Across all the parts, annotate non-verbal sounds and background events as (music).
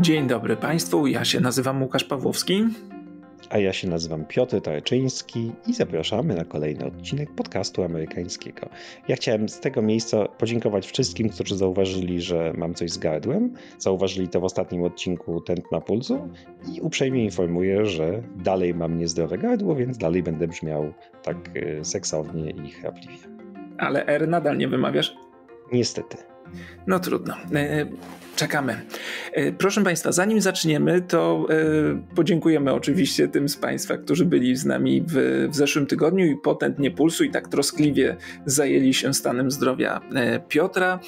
Dzień dobry Państwu, ja się nazywam Łukasz Pawłowski. A ja się nazywam Piotr Tarczyński i zapraszamy na kolejny odcinek podcastu amerykańskiego. Ja chciałem z tego miejsca podziękować wszystkim, którzy zauważyli, że mam coś z gardłem. Zauważyli to w ostatnim odcinku Tętna Pulsu i uprzejmie informuję, że dalej mam niezdrowe gardło, więc dalej będę brzmiał tak y, seksownie i chrapliwie. Ale R nadal nie wymawiasz? Niestety. No trudno. Y, Czekamy. E, proszę Państwa, zanim zaczniemy, to e, podziękujemy oczywiście tym z Państwa, którzy byli z nami w, w zeszłym tygodniu i potętnie pulsu i tak troskliwie zajęli się stanem zdrowia e, Piotra,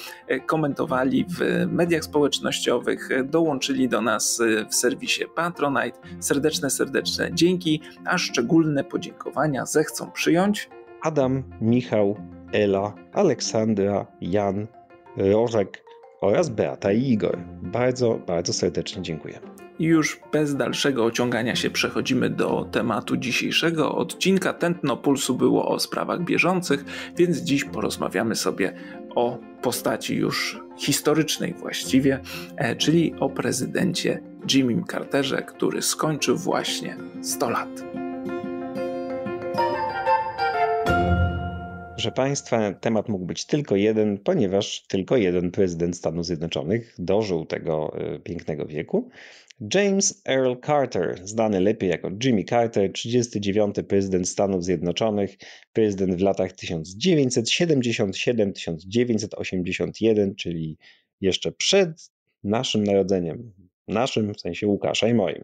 komentowali w mediach społecznościowych, dołączyli do nas w serwisie Patronite. Serdeczne, serdeczne dzięki, a szczególne podziękowania zechcą przyjąć Adam, Michał, Ela, Aleksandra, Jan, Rożek, oraz Beata i Igor. Bardzo, bardzo serdecznie dziękuję. Już bez dalszego ociągania się przechodzimy do tematu dzisiejszego odcinka. Tętno Pulsu było o sprawach bieżących, więc dziś porozmawiamy sobie o postaci już historycznej właściwie, e, czyli o prezydencie Jimmy Carterze, który skończył właśnie 100 lat. Proszę Państwa, temat mógł być tylko jeden, ponieważ tylko jeden prezydent Stanów Zjednoczonych dożył tego y, pięknego wieku. James Earl Carter, znany lepiej jako Jimmy Carter, 39. prezydent Stanów Zjednoczonych, prezydent w latach 1977-1981, czyli jeszcze przed naszym narodzeniem, naszym w sensie Łukasza i moim.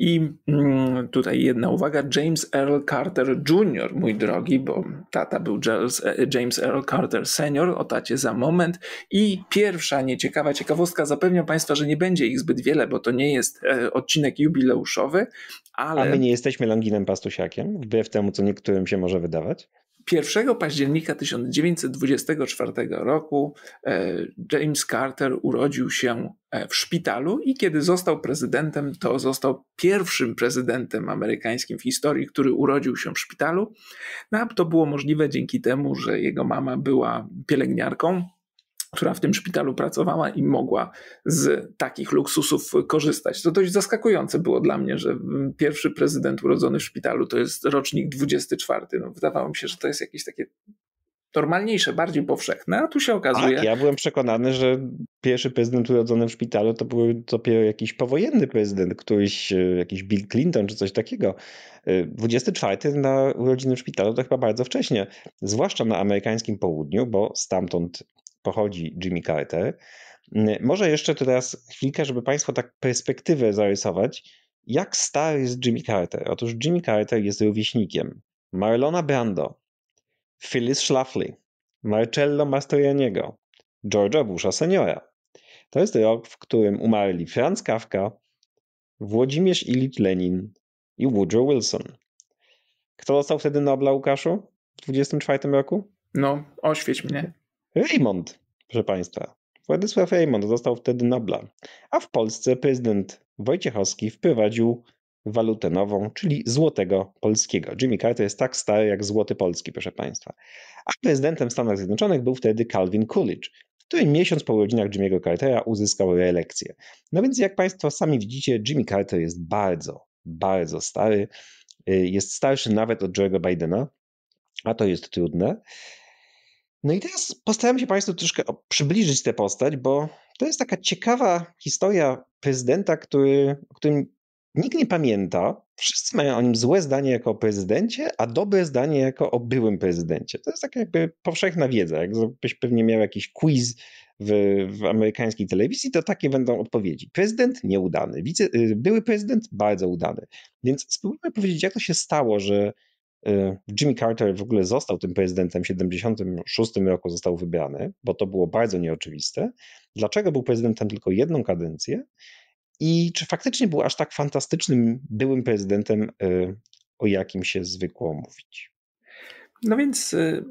I mm, tutaj jedna uwaga, James Earl Carter Jr., mój drogi, bo tata był e, James Earl Carter Senior, o tacie za moment. I pierwsza nieciekawa ciekawostka, zapewniam Państwa, że nie będzie ich zbyt wiele, bo to nie jest e, odcinek jubileuszowy, ale... A my nie jesteśmy Longinem Pastusiakiem, wbrew temu, co niektórym się może wydawać? 1 października 1924 roku e, James Carter urodził się e, w szpitalu i kiedy został prezydentem, to został pierwszym prezydentem amerykańskim w historii, który urodził się w szpitalu. No, to było możliwe dzięki temu, że jego mama była pielęgniarką która w tym szpitalu pracowała i mogła z takich luksusów korzystać. To dość zaskakujące było dla mnie, że pierwszy prezydent urodzony w szpitalu to jest rocznik 24. No, wydawało mi się, że to jest jakieś takie normalniejsze, bardziej powszechne, a tu się okazuje... Tak, ja byłem przekonany, że pierwszy prezydent urodzony w szpitalu to był dopiero jakiś powojenny prezydent, któryś, e, jakiś Bill Clinton czy coś takiego. 24 e, na urodziny w szpitalu to chyba bardzo wcześnie, zwłaszcza na amerykańskim południu, bo stamtąd pochodzi Jimmy Carter. Mm, może jeszcze teraz chwilkę, żeby Państwu tak perspektywę zarysować. Jak stary jest Jimmy Carter? Otóż Jimmy Carter jest rówieśnikiem Marlona Brando, Phyllis Schlafly, Marcello Mastroianniego, George'a Busha seniora. To jest rok, w którym umarli Franz Kafka, Włodzimierz Ilicz Lenin i Woodrow Wilson. Kto dostał wtedy Nobla, Łukaszu, w 24 roku? No, oświeć mnie. Raymond, proszę Państwa. Władysław Raymond został wtedy Nobla, a w Polsce prezydent Wojciechowski wprowadził walutę nową, czyli złotego polskiego. Jimmy Carter jest tak stary jak złoty polski, proszę Państwa. A prezydentem Stanów Zjednoczonych był wtedy Calvin Coolidge, który miesiąc po urodzinach Jimmy'ego Cartera uzyskał reelekcję. No więc jak Państwo sami widzicie, Jimmy Carter jest bardzo, bardzo stary. Y, jest starszy nawet od Joe'ego Bidena, a to jest trudne. No i teraz postaram się Państwu troszkę przybliżyć tę postać, bo to jest taka ciekawa historia prezydenta, który, o którym nikt nie pamięta. Wszyscy mają o nim złe zdanie jako o prezydencie, a dobre zdanie jako o byłym prezydencie. To jest taka jakby powszechna wiedza. Jakbyś pewnie miał jakiś quiz w, w amerykańskiej telewizji, to takie będą odpowiedzi. Prezydent nieudany, wice, y, były prezydent bardzo udany. Więc spróbujmy powiedzieć, jak to się stało, że Y, Jimmy Carter w ogóle został tym prezydentem w 1976 roku, został wybrany, bo to było bardzo nieoczywiste. Dlaczego był prezydentem tylko jedną kadencję i czy faktycznie był aż tak fantastycznym byłym prezydentem, y, o jakim się zwykło mówić? No więc y,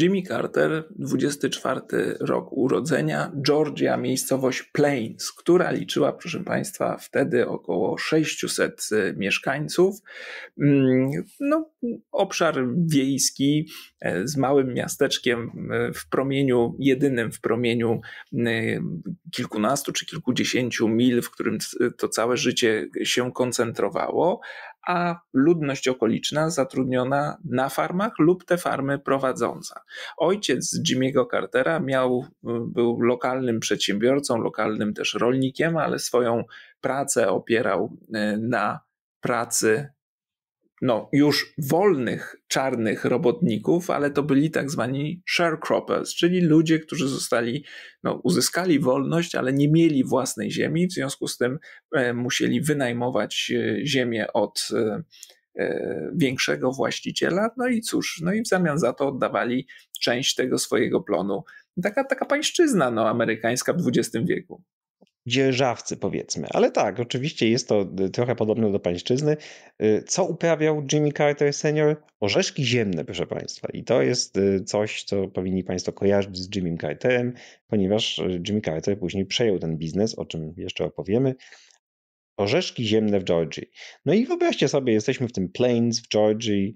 Jimmy Carter, 24 rok urodzenia, Georgia, miejscowość Plains, która liczyła, proszę Państwa, wtedy około 600 y, mieszkańców. Mm, no, obszar wiejski e, z małym miasteczkiem e, w promieniu, jedynym w promieniu e, kilkunastu czy kilkudziesięciu mil, w którym to całe życie się koncentrowało, a ludność okoliczna zatrudniona na farmach lub te farmy prowadząca. Ojciec Jimmy'ego Cartera miał, y, był lokalnym przedsiębiorcą, lokalnym też rolnikiem, ale swoją pracę opierał y, na pracy no, już wolnych czarnych robotników, ale to byli tak zwani sharecroppers, czyli ludzie, którzy zostali, no, uzyskali wolność, ale nie mieli własnej ziemi, w związku z tym e, musieli wynajmować e, ziemię od e, większego właściciela, no i cóż, no i w zamian za to oddawali część tego swojego plonu. Taka, taka pańszczyzna no, amerykańska w XX wieku dzierżawcy, powiedzmy. Ale tak, oczywiście jest to y, trochę podobne do pańszczyzny. Y, co uprawiał Jimmy Carter senior? Orzeszki ziemne, proszę Państwa. I to jest y, coś, co powinni Państwo kojarzyć z Jimmy Carterem, ponieważ Jimmy Carter później przejął ten biznes, o czym jeszcze opowiemy. Orzeszki ziemne w Georgii. No i wyobraźcie sobie, jesteśmy w tym Plains w Georgii,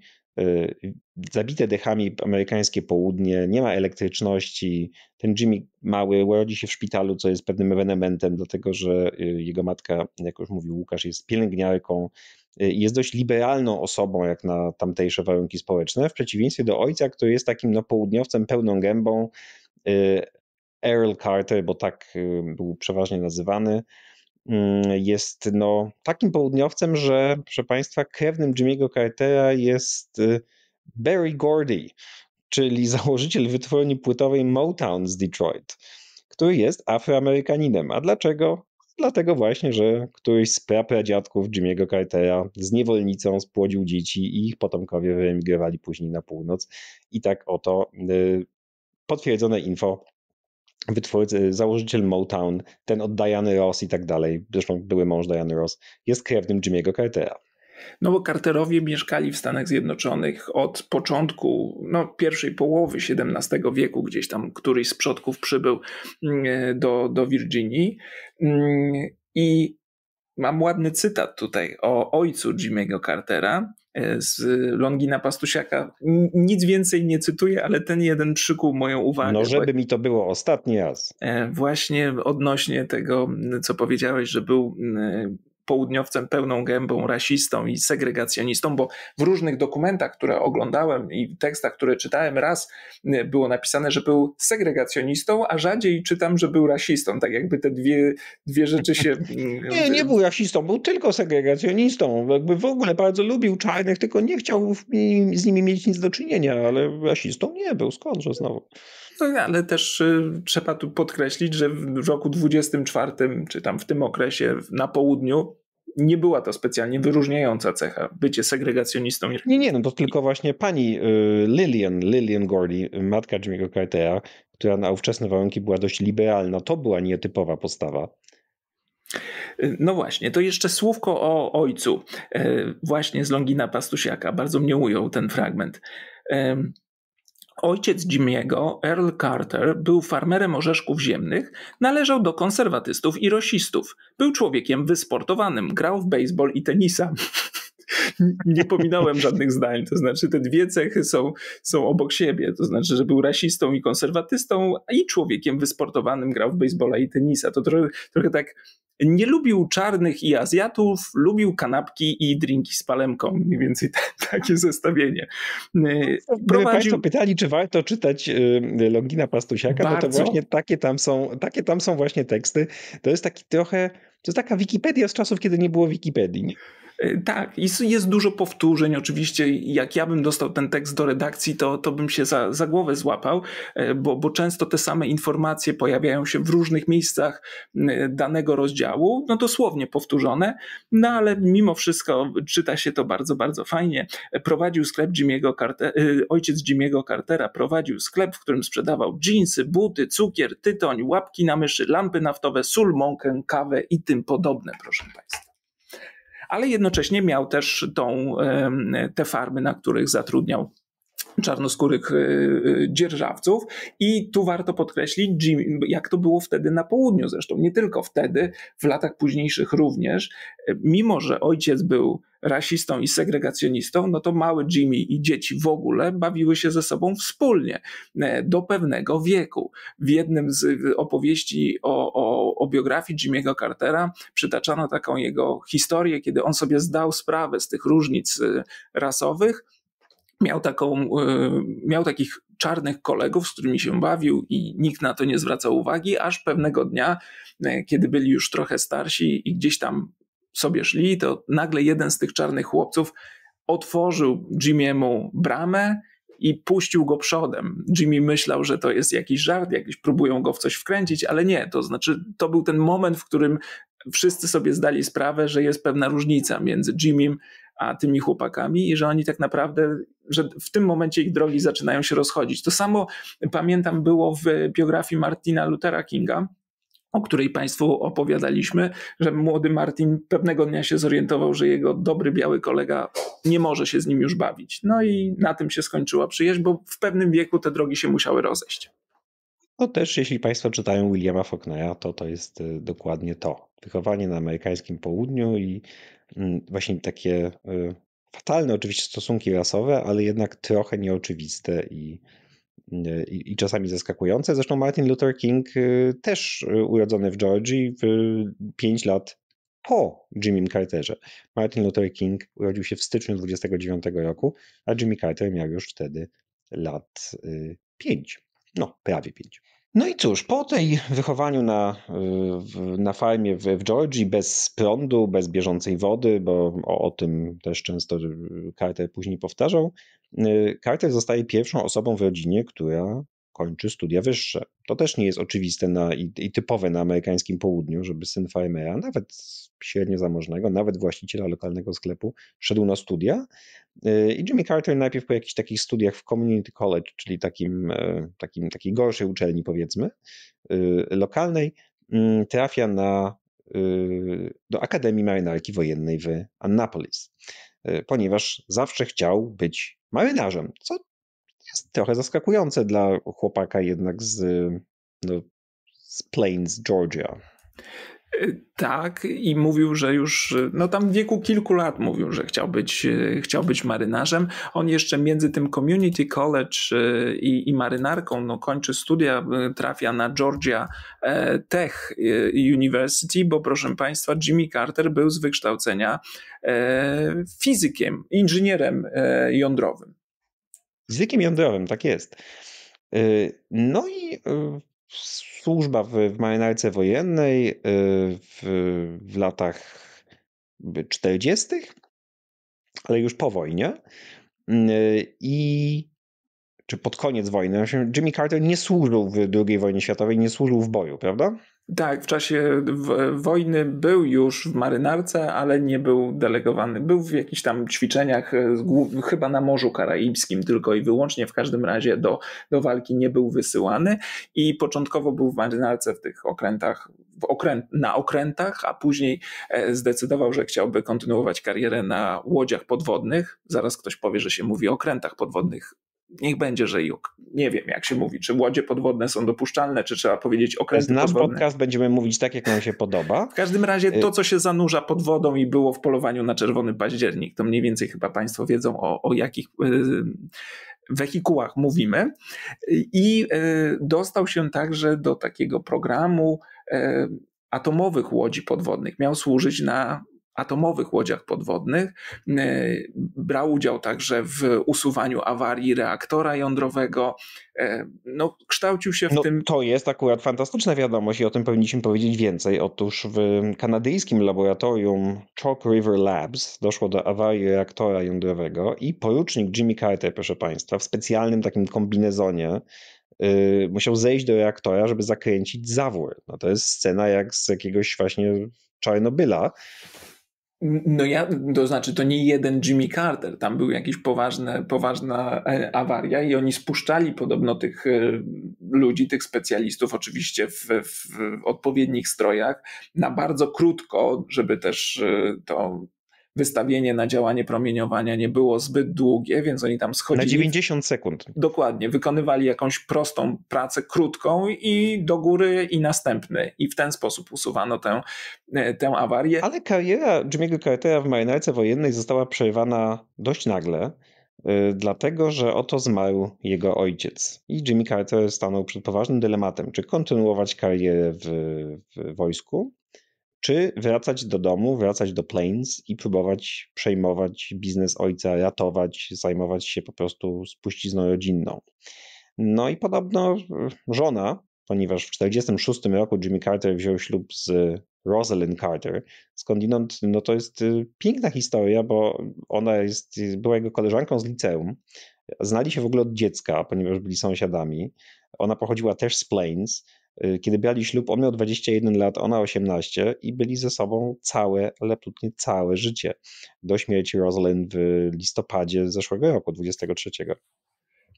zabite dechami amerykańskie południe, nie ma elektryczności. Ten Jimmy mały urodzi się w szpitalu, co jest pewnym ewenementem, dlatego że y, jego matka, jak już mówił Łukasz, jest pielęgniarką y, jest dość liberalną osobą jak na tamtejsze warunki społeczne, w przeciwieństwie do ojca, który jest takim no, południowcem pełną gębą. Y, Earl Carter, bo tak był przeważnie nazywany, Mm, jest no, takim południowcem, że proszę Państwa, krewnym Jimmy'ego Cartera jest y, Barry Gordy, czyli (laughs) założyciel wytwórni płytowej Motown z Detroit, który jest afroamerykaninem. A dlaczego? Dlatego właśnie, że któryś z prapradziadków Jimmy'ego Cartera z niewolnicą spłodził dzieci i ich potomkowie wyemigrowali później na północ. I tak oto y, potwierdzone info wytwórcy, założyciel Motown, ten od Diany Ross i tak dalej, zresztą były mąż Diany Ross, jest krewnym Jimmy'ego Cartera. No bo Carterowie mieszkali w Stanach Zjednoczonych od początku, no pierwszej połowy XVII wieku, gdzieś tam któryś z przodków przybył mm, do, do Virginii mm, i mam ładny cytat tutaj o ojcu Jimmy'ego Cartera, E, z Longina Pastusiaka. Nic więcej nie cytuję, ale ten jeden przykuł moją uwagę. No, żeby mi to było ostatni raz. E, właśnie odnośnie tego, co powiedziałeś, że był południowcem pełną gębą, rasistą i segregacjonistą, bo w różnych dokumentach, które oglądałem i tekstach, które czytałem raz, y, było napisane, że był segregacjonistą, a rzadziej czytam, że był rasistą. Tak jakby te dwie, dwie rzeczy się. (laughs) Mm, nie, nie był rasistą, był tylko segregacjonistą. Jakby w ogóle bardzo lubił czarnych, tylko nie chciał z nimi mieć nic do czynienia, ale rasistą nie był. Skądże znowu? No, ale też y, trzeba tu podkreślić, że w roku 24, czy tam w tym okresie na południu, nie była to specjalnie wyróżniająca cecha, bycie segregacjonistą. Nie, nie, no to tylko właśnie pani y, Lillian, Lillian Gordy, y, matka Jimmy'ego Cartera, która na ówczesne warunki była dość liberalna, to była nietypowa postawa. Y, no właśnie, to jeszcze słówko o ojcu, właśnie z Longina Pastusiaka. Bardzo mnie ujął ten fragment. Ojciec Jimmy'ego, Earl Carter, był farmerem orzeszków ziemnych, należał do konserwatystów i rosistów. Był człowiekiem wysportowanym, grał w baseball i tenisa. (laughs) Nie pominąłem żadnych zdań, to znaczy te dwie cechy są, są obok siebie, to znaczy, że był rasistą i konserwatystą i człowiekiem wysportowanym, grał w baseball i tenisa. To trochę, trochę tak nie lubił czarnych i Azjatów, lubił kanapki i drinki z palemką. Mniej więcej (laughs) takie zestawienie. Y, prowadził... Gdyby Państwo pytali, czy warto czytać y, Longina Pastusiaka, Bardzo. to, to właśnie takie tam, są, takie tam są właśnie teksty. To jest taki trochę, to jest taka Wikipedia z czasów, kiedy nie było Wikipedii. E, tak, jest, jest dużo powtórzeń. Oczywiście, jak ja bym dostał ten tekst do redakcji, to, to bym się za, za głowę złapał, e, bo, bo często te same informacje pojawiają się w różnych miejscach e, danego rozdziału, no dosłownie powtórzone, no ale mimo wszystko czyta się to bardzo, bardzo fajnie. Prowadził sklep Jimmy'ego Cartera, ojciec Jimmy'ego Cartera prowadził sklep, w którym sprzedawał dżinsy, buty, cukier, tytoń, łapki na myszy, lampy naftowe, sól, mąkę, kawę i tym podobne, proszę Państwa ale jednocześnie miał też tą, te farmy, na których zatrudniał czarnoskórych y, y, dzierżawców. I tu warto podkreślić, jak to było wtedy na południu zresztą, nie tylko wtedy, w latach późniejszych również, mimo że ojciec był rasistą i segregacjonistą, no to mały Jimmy i dzieci w ogóle bawiły się ze sobą wspólnie e, do pewnego wieku. W jednym z opowieści o, o, o biografii Jimmy'ego Cartera przytaczano taką jego historię, kiedy on sobie zdał sprawę z tych różnic y, rasowych miał, taką, e, miał takich czarnych kolegów, z którymi się bawił i nikt na to nie zwracał uwagi, aż pewnego dnia, e, kiedy byli już trochę starsi i gdzieś tam sobie szli, to nagle jeden z tych czarnych chłopców otworzył Jimiemu bramę i puścił go przodem. Jimmy myślał, że to jest jakiś żart, jakiś próbują go w coś wkręcić, ale nie, to znaczy to był ten moment, w którym wszyscy sobie zdali sprawę, że jest pewna różnica między Jimmym a tymi chłopakami i że oni tak naprawdę, że w tym momencie ich drogi zaczynają się rozchodzić. To samo pamiętam było w biografii Martina Luthera Kinga, o której Państwu opowiadaliśmy, że młody Martin pewnego dnia się zorientował, że jego dobry biały kolega nie może się z nim już bawić. No i na tym się skończyła przyjaźń, bo w pewnym wieku te drogi się musiały rozejść. No też, jeśli Państwo czytają Williama Faulknera, to to jest y, dokładnie to. Wychowanie na amerykańskim południu i Mm, właśnie takie y, fatalne oczywiście stosunki rasowe, ale jednak trochę nieoczywiste i, y, i, i, czasami zaskakujące. Zresztą Martin Luther King y, też urodzony w Georgii w 5 lat po Jimmy Carterze. Martin Luther King urodził się w styczniu 29 roku, a Jimmy Carter miał już wtedy lat 5. No, prawie 5. No i cóż, po tej wychowaniu na, na farmie w, w Georgii, bez prądu, bez bieżącej wody, bo o, o tym też często y, Carter później powtarzał, y, Carter zostaje pierwszą osobą w rodzinie, która kończy studia wyższe. To też nie jest oczywiste na, i, i typowe na amerykańskim południu, żeby syn farmera, nawet średnio zamożnego, nawet właściciela lokalnego sklepu, szedł na studia. Y, I Jimmy Carter najpierw po jakichś takich studiach w Community College, czyli takim, e, takim, takiej gorszej uczelni, powiedzmy, y, lokalnej, y, trafia na, do Akademii Marynarki Wojennej w Annapolis, ponieważ zawsze chciał być marynarzem, co trochę zaskakujące dla chłopaka jednak z, no, z Plains, Georgia. E, tak, i mówił, że już, e, no tam w wieku kilku lat mówił, że chciał być, e, chciał być marynarzem. On jeszcze między tym Community College i, i marynarką, no kończy studia, trafia na Georgia Tech University, bo proszę Państwa, Jimmy Carter był z wykształcenia fizykiem, inżynierem jądrowym. Z wiekiem jądrowym, tak jest. Y, no i y, służba w, w marynarce wojennej y, w, w latach 40., ale już po wojnie. Mm, I czy pod koniec wojny, no Jimmy Carter nie służył w II wojnie światowej, nie służył w boju, prawda? Tak, w czasie wojny był już w marynarce, ale nie był delegowany. Był w jakichś tam ćwiczeniach, e, chyba na Morzu Karaibskim tylko i wyłącznie, w każdym razie do, do walki nie był wysyłany i początkowo był w marynarce w tych okrętach, w okręt, na okrętach, a później e, zdecydował, że chciałby kontynuować karierę na łodziach podwodnych. Zaraz ktoś powie, że się mówi o okrętach podwodnych niech będzie, że juk. Nie wiem, jak się mówi, czy łodzie podwodne są dopuszczalne, czy trzeba powiedzieć okręty Nasz podcast będziemy mówić tak, jak nam się podoba. W każdym razie to, y- co się zanurza pod wodą i było w polowaniu na czerwony październik, to mniej więcej chyba Państwo wiedzą o, o jakich y, wehikułach mówimy. I y, dostał się także do takiego programu atomowych łodzi podwodnych. Miał służyć na atomowych łodziach podwodnych. E, brał udział także w usuwaniu awarii reaktora jądrowego. E, no, kształcił się w no, tym. To jest akurat fantastyczna wiadomość i o tym powinniśmy powiedzieć więcej. Otóż w kanadyjskim laboratorium Chalk River Labs doszło do awarii reaktora jądrowego i porucznik Jimmy Carter, proszę Państwa, w specjalnym takim kombinezonie y, musiał zejść do reaktora, żeby zakręcić zawór. No to jest scena jak z jakiegoś właśnie Czarnobyla. No ja, to znaczy to nie jeden Jimmy Carter, tam był jakiś poważny, poważna e, awaria i oni spuszczali podobno tych e, ludzi, tych specjalistów oczywiście w, w odpowiednich strojach na bardzo krótko, żeby też e, to wystawienie na działanie promieniowania nie było zbyt długie, więc oni tam schodzili. Na 90 sekund. Dokładnie, wykonywali jakąś prostą pracę, krótką i do góry i następny. I w ten sposób usuwano tę, e, tę awarię. Ale kariera Jimmy'ego Cartera w marynarce wojennej została przerwana dość nagle e, dlatego że oto zmarł jego ojciec. I Jimmy Carter stanął przed poważnym dylematem, czy kontynuować karierę w, w, wojsku, czy wracać do domu, wracać do Plains i próbować przejmować biznes ojca, ratować, zajmować się po prostu spuścizną rodzinną. No i podobno e, żona, ponieważ w 1946 roku Jimmy Carter wziął ślub z Rosalind Carter, skądinąd no to jest e, piękna historia, bo ona jest, e, była jego koleżanką z liceum, znali się w ogóle od dziecka, ponieważ byli sąsiadami, ona pochodziła też z Plains, Y, kiedy brali ślub, on miał 21 lat, ona 18 i byli ze sobą całe, ale absolutnie całe życie. Do śmierci Rosalind w listopadzie zeszłego roku, 23.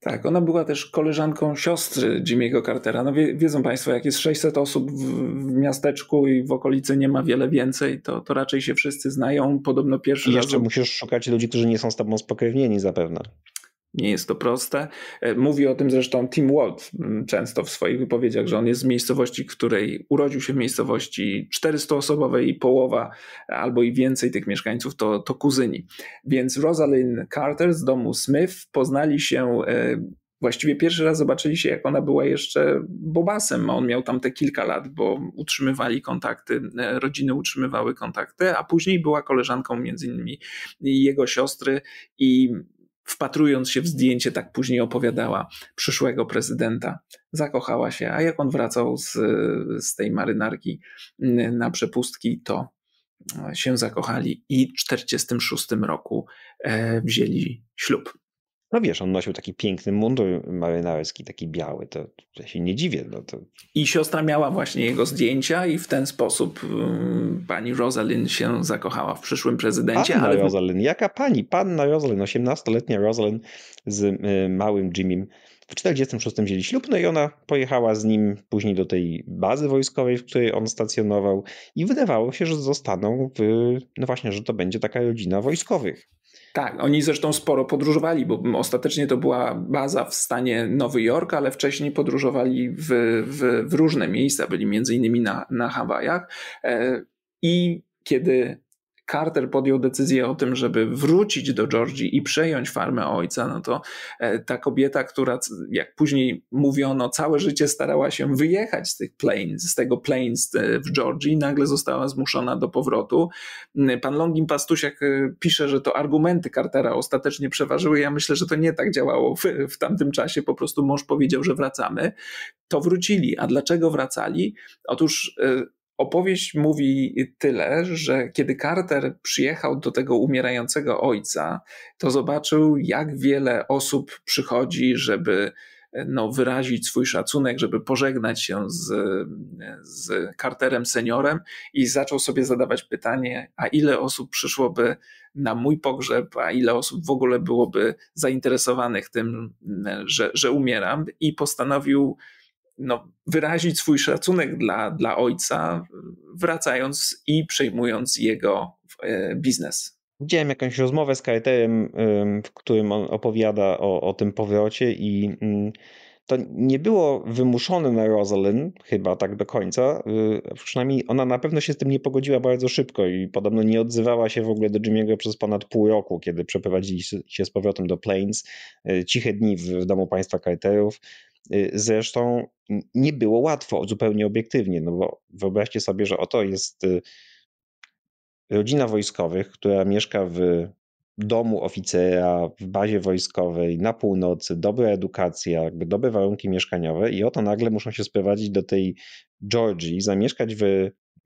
Tak, ona była też koleżanką siostry Jimmy'ego Cartera. No wie, wiedzą Państwo, jak jest 600 osób w, w, miasteczku i w okolicy nie ma wiele więcej, to, to raczej się wszyscy znają. Podobno pierwszy I jeszcze musisz szukać ludzi, którzy nie są z tobą spokrewnieni zapewne. Nie jest to proste. E, mówi o tym zresztą Tim Walt mm, często w swoich wypowiedziach, że on jest z miejscowości, w której urodził się w miejscowości 400-osobowej i połowa albo i więcej tych mieszkańców to, to kuzyni. Więc Rosalind Carter z domu Smith poznali się e, Właściwie pierwszy raz zobaczyli się, jak ona była jeszcze Bobasem, on miał tam te kilka lat, bo utrzymywali kontakty, e, rodziny utrzymywały kontakty, a później była koleżanką między innymi jego siostry i wpatrując się w zdjęcie, tak później opowiadała przyszłego prezydenta. Zakochała się, a jak on wracał z, z tej marynarki mm, na przepustki, to e, się zakochali i w 1946 roku e, wzięli ślub. No wiesz, on nosił taki piękny mundur marynarski, taki biały, to, to się nie dziwię. No to... I siostra miała właśnie jego zdjęcia i w ten sposób um, pani Rosalind się zakochała w przyszłym prezydencie. Panna ale... jaka pani? Panna Rosalind, 18-letnia Rosalind z y, małym Jimim w 1946 wzięli ślub, no i ona pojechała z nim później do tej bazy wojskowej, w której on stacjonował i wydawało się, że zostaną w, no właśnie, że to będzie taka rodzina wojskowych. Tak, oni zresztą sporo podróżowali, bo ostatecznie to była baza w stanie Nowy Jork, ale wcześniej podróżowali w, w, w różne miejsca, byli między innymi na, na Hawajach. E, I kiedy Carter podjął decyzję o tym, żeby wrócić do Georgii i przejąć farmę ojca, no to e, ta kobieta, która jak później mówiono, całe życie starała się wyjechać z tych plains, z tego plains e, w Georgii, nagle została zmuszona do powrotu. Mm, pan Longin Pastusiak e, pisze, że to argumenty Cartera ostatecznie przeważyły. Ja myślę, że to nie tak działało w, w tamtym czasie. Po prostu mąż powiedział, że wracamy. To wrócili. A dlaczego wracali? Otóż Opowieść mówi tyle, że kiedy Carter przyjechał do tego umierającego ojca, to zobaczył, jak wiele osób przychodzi, żeby no, wyrazić swój szacunek, żeby pożegnać się z, z Carterem seniorem i zaczął sobie zadawać pytanie, a ile osób przyszłoby na mój pogrzeb, a ile osób w ogóle byłoby zainteresowanych tym, że, że umieram i postanowił no, wyrazić swój szacunek dla, dla ojca, wracając i przejmując jego e, biznes. Widziałem jakąś rozmowę z Kajeterem, w którym on opowiada o, o tym powrocie i mm, to nie było wymuszone na Rosalyn, chyba tak do końca. E, przynajmniej ona na pewno się z tym nie pogodziła bardzo szybko i podobno nie odzywała się w ogóle do Jimmy'ego przez ponad pół roku, kiedy przeprowadzili się z powrotem do Plains. E, ciche dni w domu państwa Carterów. Y, zresztą nie było łatwo, zupełnie obiektywnie, no bo wyobraźcie sobie, że oto jest y, rodzina wojskowych, która mieszka w domu oficera, w bazie wojskowej, na północy, dobra edukacja, jakby dobre warunki mieszkaniowe i oto nagle muszą się sprowadzić do tej Georgii, zamieszkać w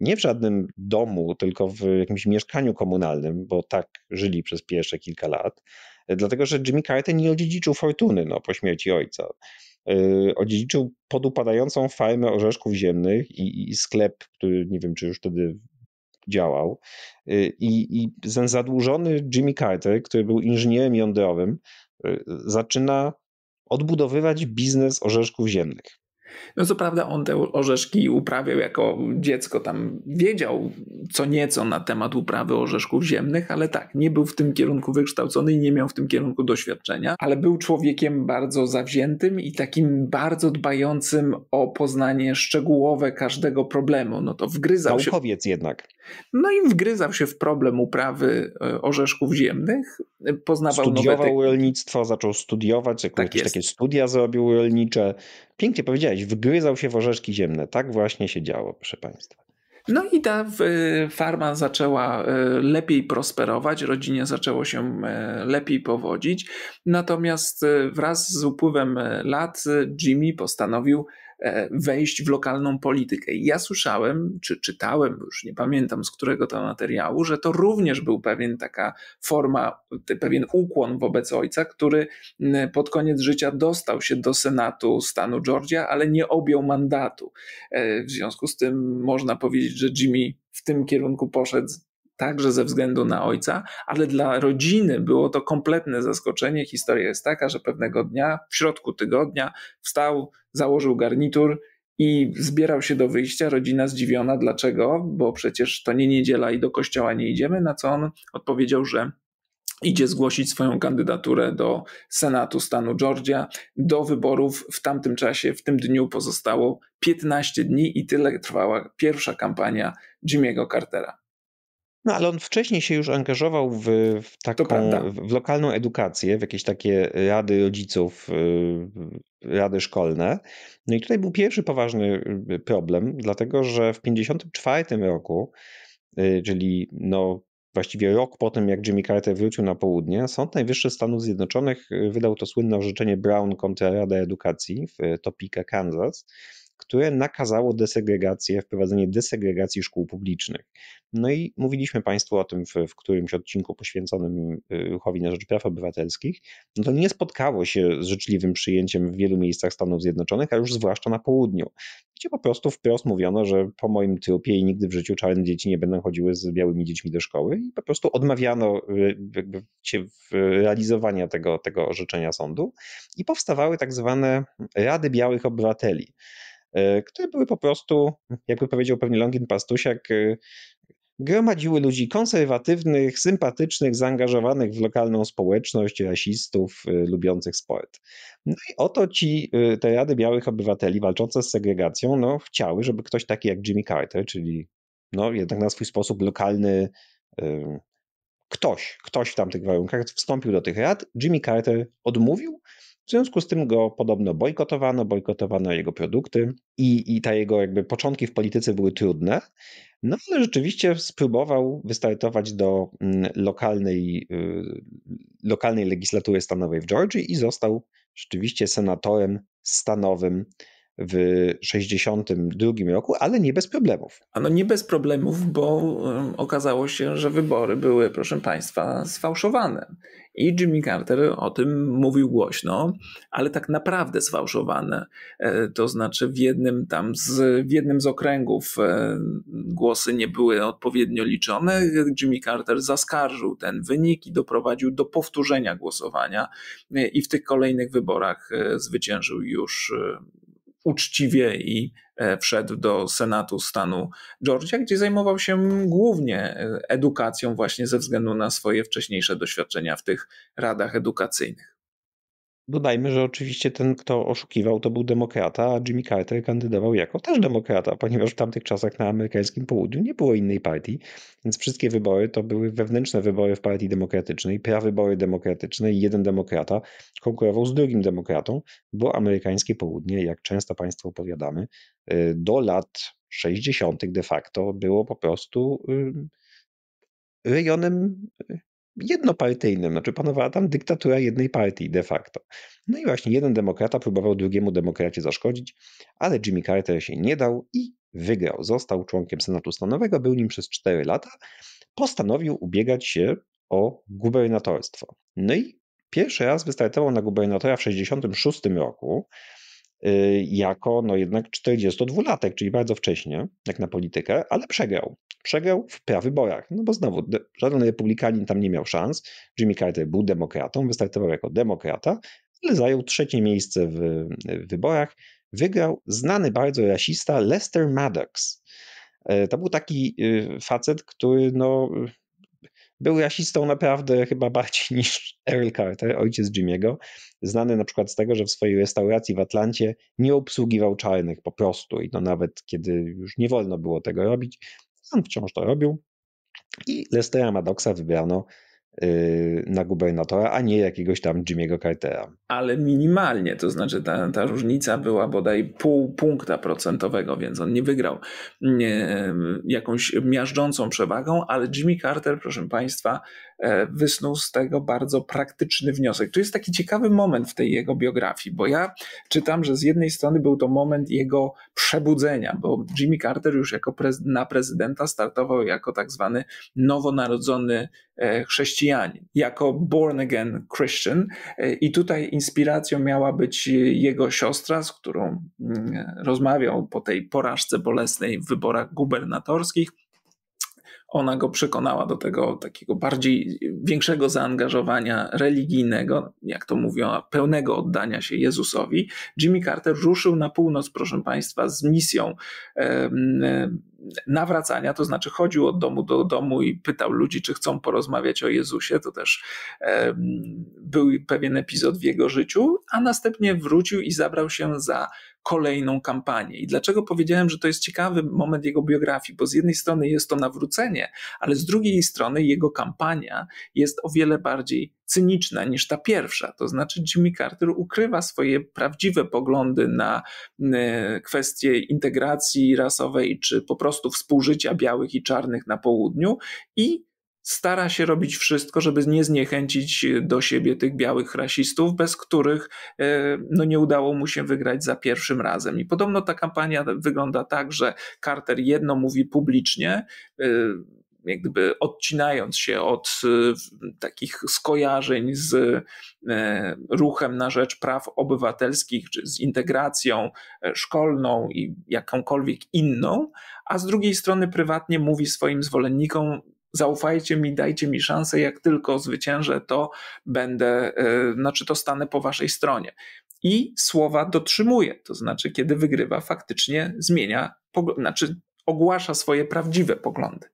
nie w żadnym domu, tylko w jakimś mieszkaniu komunalnym, bo tak żyli przez pierwsze kilka lat, dlatego że Jimmy Carter nie odziedziczył fortuny no, po śmierci ojca. E, odziedziczył podupadającą farmę orzeszków ziemnych i, i sklep, który nie wiem, czy już wtedy działał. E, I, I ten zadłużony Jimmy Carter, który był inżynierem jądrowym, e, zaczyna odbudowywać biznes orzeszków ziemnych. No co prawda on te orzeszki uprawiał jako dziecko, tam wiedział co nieco na temat uprawy orzeszków ziemnych, ale tak, nie był w tym kierunku wykształcony i nie miał w tym kierunku doświadczenia, ale był człowiekiem bardzo zawziętym i takim bardzo dbającym o poznanie szczegółowe każdego problemu. No to wgryzał Naukowiec się... Naukowiec jednak. No i wgryzał się w problem uprawy e, orzeszków ziemnych, e, poznawał Studiował nowe... rolnictwo, zaczął studiować, jakieś tak takie studia zrobił rolnicze, pięknie powiedziałeś, wgryzał się w orzeszki ziemne. Tak właśnie się działo, proszę Państwa. No i ta farma zaczęła e, lepiej prosperować, rodzinie zaczęło się e, lepiej powodzić. Natomiast e, wraz z upływem lat Jimmy postanowił E, wejść w lokalną politykę. I ja słyszałem, czy czytałem, już nie pamiętam z którego to materiału, że to również był pewien taka forma, pewien ukłon wobec ojca, który pod koniec życia dostał się do Senatu stanu Georgia, ale nie objął mandatu. E, w związku z tym można powiedzieć, że Jimmy w tym kierunku poszedł także ze względu na ojca, ale dla rodziny było to kompletne zaskoczenie. Historia jest taka, że pewnego dnia, w środku tygodnia, wstał, założył garnitur i zbierał się do wyjścia. Rodzina zdziwiona, dlaczego, bo przecież to nie niedziela i do kościoła nie idziemy, na co on odpowiedział, że idzie zgłosić swoją kandydaturę do Senatu stanu Georgia. Do wyborów w tamtym czasie, w tym dniu pozostało 15 dni i tyle trwała pierwsza kampania Jimmy'ego Cartera. No ale on wcześniej się już angażował w, w taką, w lokalną edukację, w jakieś takie rady rodziców, y, rady szkolne. No i tutaj był pierwszy poważny y, problem, dlatego że w 1954 roku, y, czyli no właściwie rok po tym, jak Jimmy Carter wrócił na południe, Sąd Najwyższy Stanów Zjednoczonych wydał to słynne orzeczenie Brown kontra Rada Edukacji w Topeka, Kansas, które nakazało desegregację, wprowadzenie desegregacji szkół publicznych. No i mówiliśmy Państwu o tym w, w którymś odcinku poświęconym y, ruchowi na rzecz praw obywatelskich. No to nie spotkało się z życzliwym przyjęciem w wielu miejscach Stanów Zjednoczonych, a już zwłaszcza na południu, gdzie po prostu wprost mówiono, że po moim trupie i nigdy w życiu czarne dzieci nie będą chodziły z białymi dziećmi do szkoły i po prostu odmawiano y, jakby realizowania tego, tego orzeczenia sądu i powstawały tak zwane Rady Białych Obywateli. E, które były po prostu, jakby powiedział pewnie Longin Pastusiak, e, gromadziły ludzi konserwatywnych, sympatycznych, zaangażowanych w lokalną społeczność, rasistów, e, lubiących sport. No i oto ci, te rady białych obywateli walczące z segregacją, no chciały, żeby ktoś taki jak Jimmy Carter, czyli no jednak na swój sposób lokalny ktoś, ktoś w tamtych warunkach wstąpił do tych rad, Jimmy Carter odmówił, w związku z tym go podobno bojkotowano, bojkotowano jego produkty i, i ta jego jakby początki w polityce były trudne, no ale rzeczywiście spróbował wystartować do mm, lokalnej, y, lokalnej legislatury stanowej w Georgii i został rzeczywiście senatorem stanowym w 62 roku, ale nie bez problemów. Ano no nie bez problemów, bo okazało się, że wybory były, proszę Państwa, sfałszowane. I Jimmy Carter o tym mówił głośno, ale tak naprawdę sfałszowane. E, to znaczy w jednym tam z, w jednym z okręgów e, głosy nie były odpowiednio liczone. Jimmy Carter zaskarżył ten wynik i doprowadził do powtórzenia głosowania e, i w tych kolejnych wyborach zwyciężył już uczciwie i e, wszedł do Senatu Stanu Georgia, gdzie zajmował się głównie e, edukacją właśnie ze względu na swoje wcześniejsze doświadczenia w tych radach edukacyjnych. Dodajmy, że oczywiście ten, kto oszukiwał, to był demokrata, a Jimmy Carter kandydował jako też demokrata, ponieważ w tamtych czasach na amerykańskim południu nie było innej partii, więc wszystkie wybory to były wewnętrzne wybory w partii demokratycznej, prawybory demokratyczne i jeden demokrata konkurował z drugim demokratą, bo amerykańskie południe, jak często Państwu opowiadamy, y, do lat 60. de facto było po prostu y, rejonem y, jednopartyjnym, znaczy panowała tam dyktatura jednej partii de facto. No i właśnie jeden demokrata próbował drugiemu demokracie zaszkodzić, ale Jimmy Carter się nie dał i wygrał. Został członkiem Senatu Stanowego, był nim przez 4 lata. Postanowił ubiegać się o gubernatorstwo. No i pierwszy raz wystartował na gubernatora w 1966 roku y, jako no jednak 42-latek, czyli bardzo wcześnie, jak na politykę, ale przegrał. Przegrał w prawyborach, no bo znowu żaden republikanin tam nie miał szans. Jimmy Carter był demokratą, wystartował jako demokrata, ale zajął trzecie miejsce w, w wyborach. Wygrał znany bardzo rasista Lester Maddox. E, to był taki e, facet, który no, był rasistą naprawdę chyba bardziej (laughs) niż Earl Carter, ojciec Jimmy'ego, znany na przykład z tego, że w swojej restauracji w Atlancie nie obsługiwał czarnych po prostu i to nawet kiedy już nie wolno było tego robić, wciąż to robił. I Lestera Maddoxa wybrano y, na gubernatora, a nie jakiegoś tam Jimmy'ego Cartera. Ale minimalnie, to znaczy ta, ta różnica była bodaj pół punkta procentowego, więc on nie wygrał nie, jakąś miażdżącą przewagą, ale Jimmy Carter, proszę Państwa, E, wysnuł z tego bardzo praktyczny wniosek. To jest taki ciekawy moment w tej jego biografii, bo ja czytam, że z jednej strony był to moment jego przebudzenia, bo Jimmy Carter już jako prezyd na prezydenta startował jako tak zwany nowonarodzony e, chrześcijanin, jako born again Christian e, i tutaj inspiracją miała być jego siostra, z którą mm, rozmawiał po tej porażce bolesnej w wyborach gubernatorskich ona go przekonała do tego takiego bardziej, większego zaangażowania religijnego, jak to mówią, pełnego oddania się Jezusowi. Jimmy Carter ruszył na północ, proszę Państwa, z misją nawracania, to znaczy chodził od domu do domu i pytał ludzi, czy chcą porozmawiać o Jezusie. To też był pewien epizod w jego życiu, a następnie wrócił i zabrał się za kolejną kampanię. I dlaczego powiedziałem, że to jest ciekawy moment jego biografii? Bo z jednej strony jest to nawrócenie, ale z drugiej strony jego kampania jest o wiele bardziej cyniczna niż ta pierwsza. To znaczy, Jimmy Carter ukrywa swoje prawdziwe poglądy na kwestie integracji rasowej, czy po prostu współżycia białych i czarnych na południu i stara się robić wszystko, żeby nie zniechęcić do siebie tych białych rasistów, bez których e, no, nie udało mu się wygrać za pierwszym razem. I podobno ta kampania wygląda tak, że Carter jedno mówi publicznie, e, jak gdyby odcinając się od e, takich skojarzeń z ruchem na rzecz praw obywatelskich, czy z integracją szkolną i jakąkolwiek inną, a z drugiej strony prywatnie mówi swoim zwolennikom, zaufajcie mi, dajcie mi szansę, jak tylko zwyciężę, to będę, e, znaczy to stanę po waszej stronie. I słowa dotrzymuje, to znaczy, kiedy wygrywa, faktycznie zmienia, znaczy ogłasza swoje prawdziwe poglądy.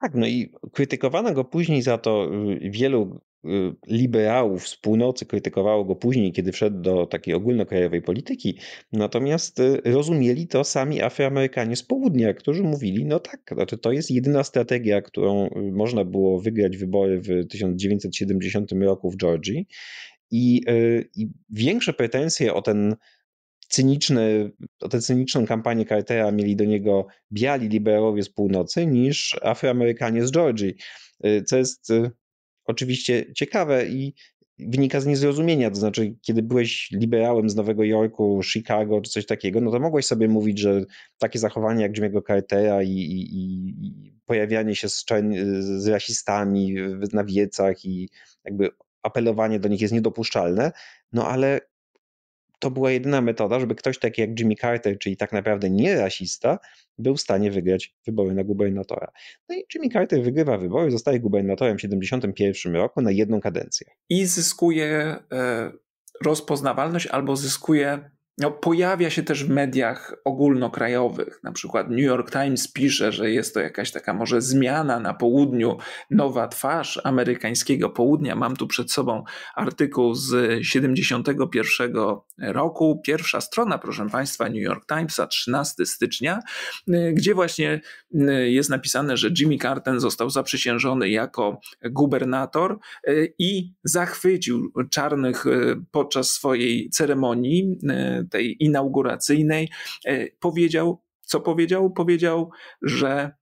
Tak, no i krytykowano go później za to y, wielu Y, liberałów z północy krytykowało go później, kiedy wszedł do takiej ogólnokrajowej polityki, natomiast y, rozumieli to sami Afroamerykanie z południa, którzy mówili, no tak, znaczy to jest jedyna strategia, którą y, można było wygrać wybory w 1970 roku w Georgii i, i większe pretensje o ten cyniczny, o tę cyniczną kampanię Cartera mieli do niego biali liberałowie z północy niż Afroamerykanie z Georgii, co jest oczywiście ciekawe i wynika z niezrozumienia. To znaczy, kiedy byłeś liberałem z Nowego Jorku, Chicago czy coś takiego, no to mogłeś sobie mówić, że takie zachowanie jak Jimmy'ego Cartera i, i, i, pojawianie się z, z rasistami na wiecach i jakby apelowanie do nich jest niedopuszczalne, no ale to była jedyna metoda, żeby ktoś taki jak Jimmy Carter, czyli tak naprawdę nie rasista, był w stanie wygrać wybory na gubernatora. No i Jimmy Carter wygrywa wybory, zostaje gubernatorem w 1971 roku na jedną kadencję. I zyskuje e, rozpoznawalność albo zyskuje no, pojawia się też w mediach ogólnokrajowych. Na przykład New York Times pisze, że jest to jakaś taka może zmiana na południu, nowa twarz amerykańskiego południa. Mam tu przed sobą artykuł z 1971 roku, pierwsza strona, proszę Państwa, New York Timesa, 13 stycznia, gdzie właśnie y, jest napisane, że Jimmy Carter został zaprzysiężony jako gubernator y, i zachwycił czarnych y, podczas swojej ceremonii tej inauguracyjnej, e, powiedział, co powiedział? Powiedział, że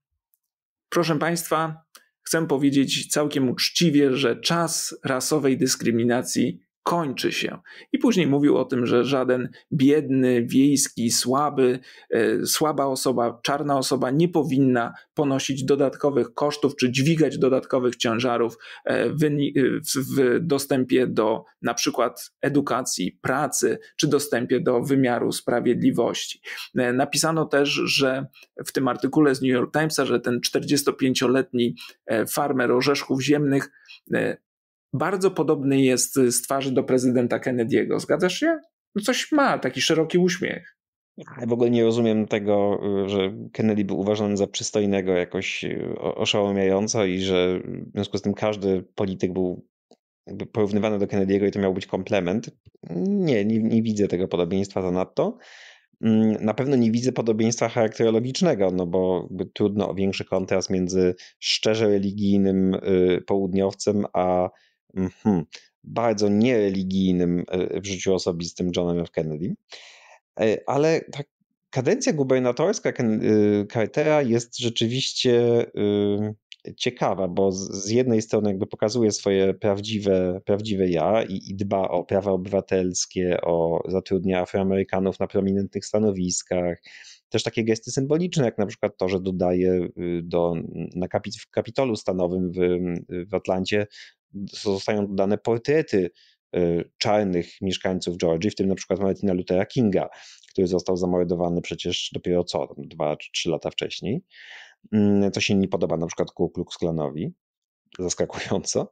proszę Państwa, chcę powiedzieć całkiem uczciwie, że czas rasowej dyskryminacji kończy się. I później mówił o tym, że żaden biedny, wiejski, słaby, e, słaba osoba, czarna osoba nie powinna ponosić dodatkowych kosztów czy dźwigać dodatkowych ciężarów e, e, w, w dostępie do na przykład edukacji, pracy czy dostępie do wymiaru sprawiedliwości. napisano też, że w tym artykule z New York Timesa, że ten 45-letni farmer orzeszków ziemnych bardzo podobny jest z twarzy do prezydenta Kennedy'ego. Zgadzasz się? No coś ma, taki szeroki uśmiech. Ja w ogóle nie rozumiem tego, y, że Kennedy był uważany za przystojnego jakoś y, oszałamiająco i że w związku z tym każdy polityk był porównywany do Kennedy'ego i to miał być komplement. Nie, nie, nie widzę tego podobieństwa zanadto. Mm, na pewno nie widzę podobieństwa charakterologicznego, no bo trudno o większy kontrast między szczerze religijnym y, południowcem a Mhm. bardzo niereligijnym e, e, w życiu osobistym Johnem F. Kennedy. E, ale ta kadencja gubernatorska Cartera jest rzeczywiście ciekawa, bo z jednej strony jakby pokazuje swoje prawdziwe, prawdziwe ja i, i dba o prawa obywatelskie, o zatrudnia Afroamerykanów na prominentnych stanowiskach, też takie gesty symboliczne, jak na przykład to, że dodaje y, do, na kapit, w kapitolu stanowym w, w Atlancie zostają dodane portrety y, czarnych mieszkańców Georgii, w tym na przykład Martina Luthera Kinga, który został zamordowany przecież dopiero co, tam dwa czy trzy lata wcześniej, co mm, się nie podoba na przykład Ku Klux Klanowi, zaskakująco,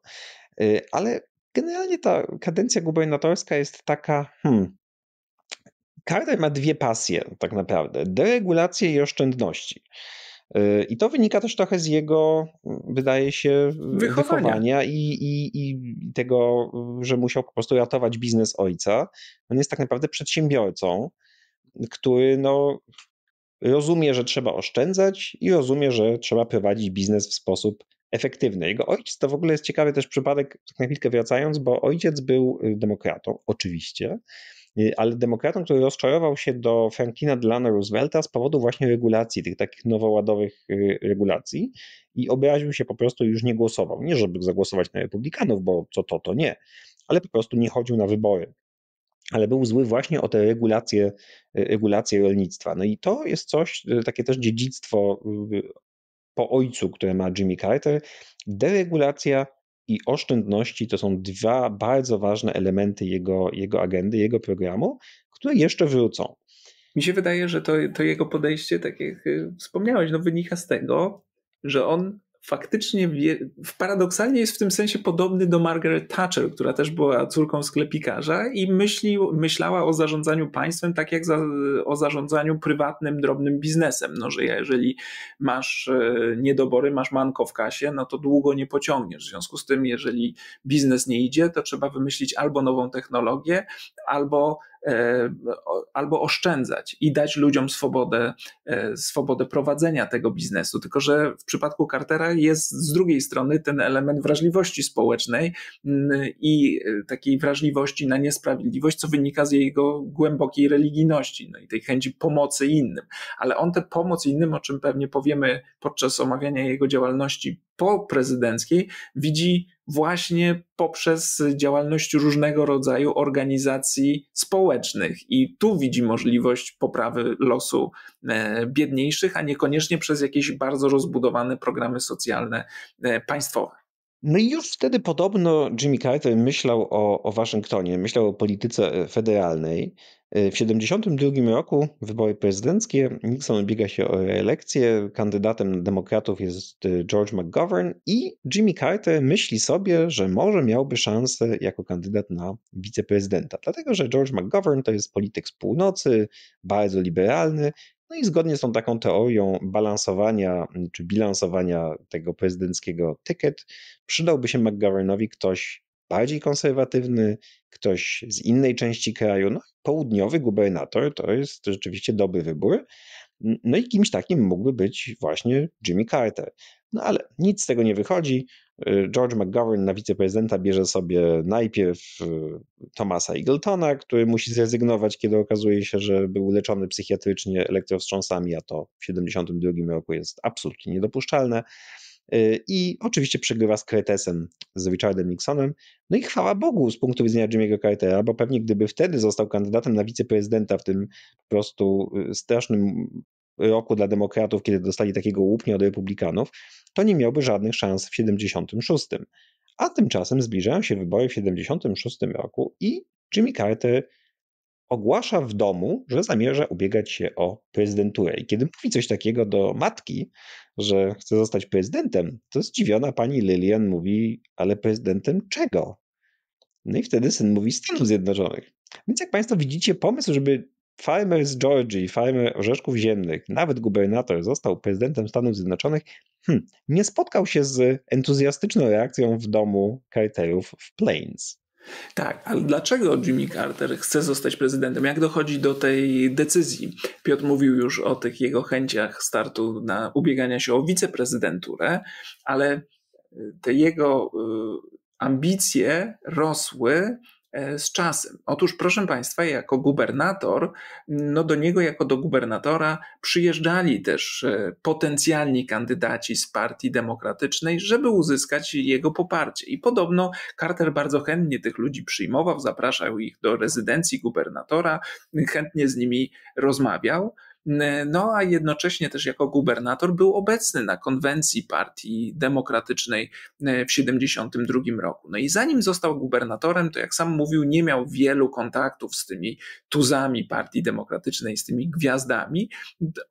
y, ale generalnie ta kadencja gubernatorska jest taka, hmm, Carter ma dwie pasje tak naprawdę, deregulację i oszczędności. Y, I to wynika też trochę z jego, wydaje się, wychowania, wychowania i, i, i, tego, że musiał po prostu ratować biznes ojca. On jest tak naprawdę przedsiębiorcą, który no, rozumie, że trzeba oszczędzać i rozumie, że trzeba prowadzić biznes w sposób efektywny. Jego ojciec to w ogóle jest ciekawy też przypadek, tak na chwilkę wracając, bo ojciec był y, demokratą, oczywiście Y, ale demokratą, który rozczarował się do Franklina Delano Roosevelta z powodu właśnie regulacji, tych takich nowoładowych y, regulacji i obraził się po prostu już nie głosował. Nie, żeby zagłosować na republikanów, bo co to, to nie, ale po prostu nie chodził na wybory ale był zły właśnie o te regulacje, y, regulacje rolnictwa. No i to jest coś, takie też dziedzictwo po ojcu, które ma Jimmy Carter, deregulacja i oszczędności to są dwa bardzo ważne elementy jego, jego agendy, jego programu, które jeszcze wrócą. Mi się wydaje, że to, to jego podejście, tak jak y, wspomniałeś, no wynika z tego, że on faktycznie paradoksalnie jest w tym sensie podobny do Margaret Thatcher, która też była córką sklepikarza i myśli, myślała o zarządzaniu państwem tak jak za, o zarządzaniu prywatnym, drobnym biznesem. No, że jeżeli masz e, niedobory, masz manko w kasie, no to długo nie pociągniesz. W związku z tym, jeżeli biznes nie idzie, to trzeba wymyślić albo nową technologię, albo E, albo oszczędzać i dać ludziom swobodę, e, swobodę prowadzenia tego biznesu. Tylko, że w przypadku Cartera jest z drugiej strony ten element wrażliwości społecznej mm, i e, takiej wrażliwości na niesprawiedliwość, co wynika z jego głębokiej religijności no i tej chęci pomocy innym. Ale on tę pomoc innym, o czym pewnie powiemy podczas omawiania jego działalności po prezydenckiej, widzi właśnie poprzez działalność różnego rodzaju organizacji społecznych. I tu widzi możliwość poprawy losu e, biedniejszych, a niekoniecznie przez jakieś bardzo rozbudowane programy socjalne e, państwowe. No i już wtedy podobno Jimmy Carter myślał o, o Waszyngtonie, myślał o polityce e, federalnej Y, w 1972 roku wybory prezydenckie Nixon ubiega się o reelekcję. Kandydatem demokratów jest y, George McGovern i Jimmy Carter myśli sobie, że może miałby szansę jako kandydat na wiceprezydenta. Dlatego, że George McGovern to jest polityk z północy, bardzo liberalny. No i zgodnie z tą taką teorią balansowania czy bilansowania tego prezydenckiego ticket, przydałby się McGovernowi ktoś bardziej konserwatywny, ktoś z innej części kraju. No, południowy gubernator to jest rzeczywiście dobry wybór. No i kimś takim mógłby być właśnie Jimmy Carter. No ale nic z tego nie wychodzi. Y, George McGovern na wiceprezydenta bierze sobie najpierw y, Thomasa Eagletona, który musi zrezygnować, kiedy okazuje się, że był leczony psychiatrycznie elektrowstrząsami, a to w 1972 roku jest absolutnie niedopuszczalne. Y, i oczywiście przegrywa z Kretesem, z Richardem Nixonem. No i chwała Bogu z punktu widzenia Jimmy'ego Cartera, bo pewnie gdyby wtedy został kandydatem na wiceprezydenta w tym po prostu y, strasznym roku dla demokratów, kiedy dostali takiego łupnia od republikanów, to nie miałby żadnych szans w 76. A tymczasem zbliżają się wybory w 76 roku i Jimmy Carter ogłasza w domu, że zamierza ubiegać się o prezydenturę. I kiedy mówi coś takiego do matki, że chce zostać prezydentem, to zdziwiona pani Lilian mówi, ale prezydentem czego? No i wtedy syn mówi Stanów Zjednoczonych. Więc jak Państwo widzicie, pomysł, żeby farmer z Georgii, farmer orzeszków ziemnych, nawet gubernator został prezydentem Stanów Zjednoczonych, hmm, nie spotkał się z entuzjastyczną reakcją w domu Carterów w Plains. Tak, ale dlaczego Jimmy Carter chce zostać prezydentem? Jak dochodzi do tej decyzji? Piotr mówił już o tych jego chęciach startu na ubiegania się o wiceprezydenturę, ale te jego y, ambicje rosły E, z czasem. Otóż, proszę Państwa, jako gubernator, no do niego jako do gubernatora przyjeżdżali też e, potencjalni kandydaci z Partii Demokratycznej, żeby uzyskać jego poparcie. I podobno Carter bardzo chętnie tych ludzi przyjmował, zapraszał ich do rezydencji gubernatora, chętnie z nimi rozmawiał no a jednocześnie też jako gubernator był obecny na konwencji Partii Demokratycznej w 1972 roku. No i zanim został gubernatorem, to jak sam mówił, nie miał wielu kontaktów z tymi tuzami Partii Demokratycznej, z tymi gwiazdami.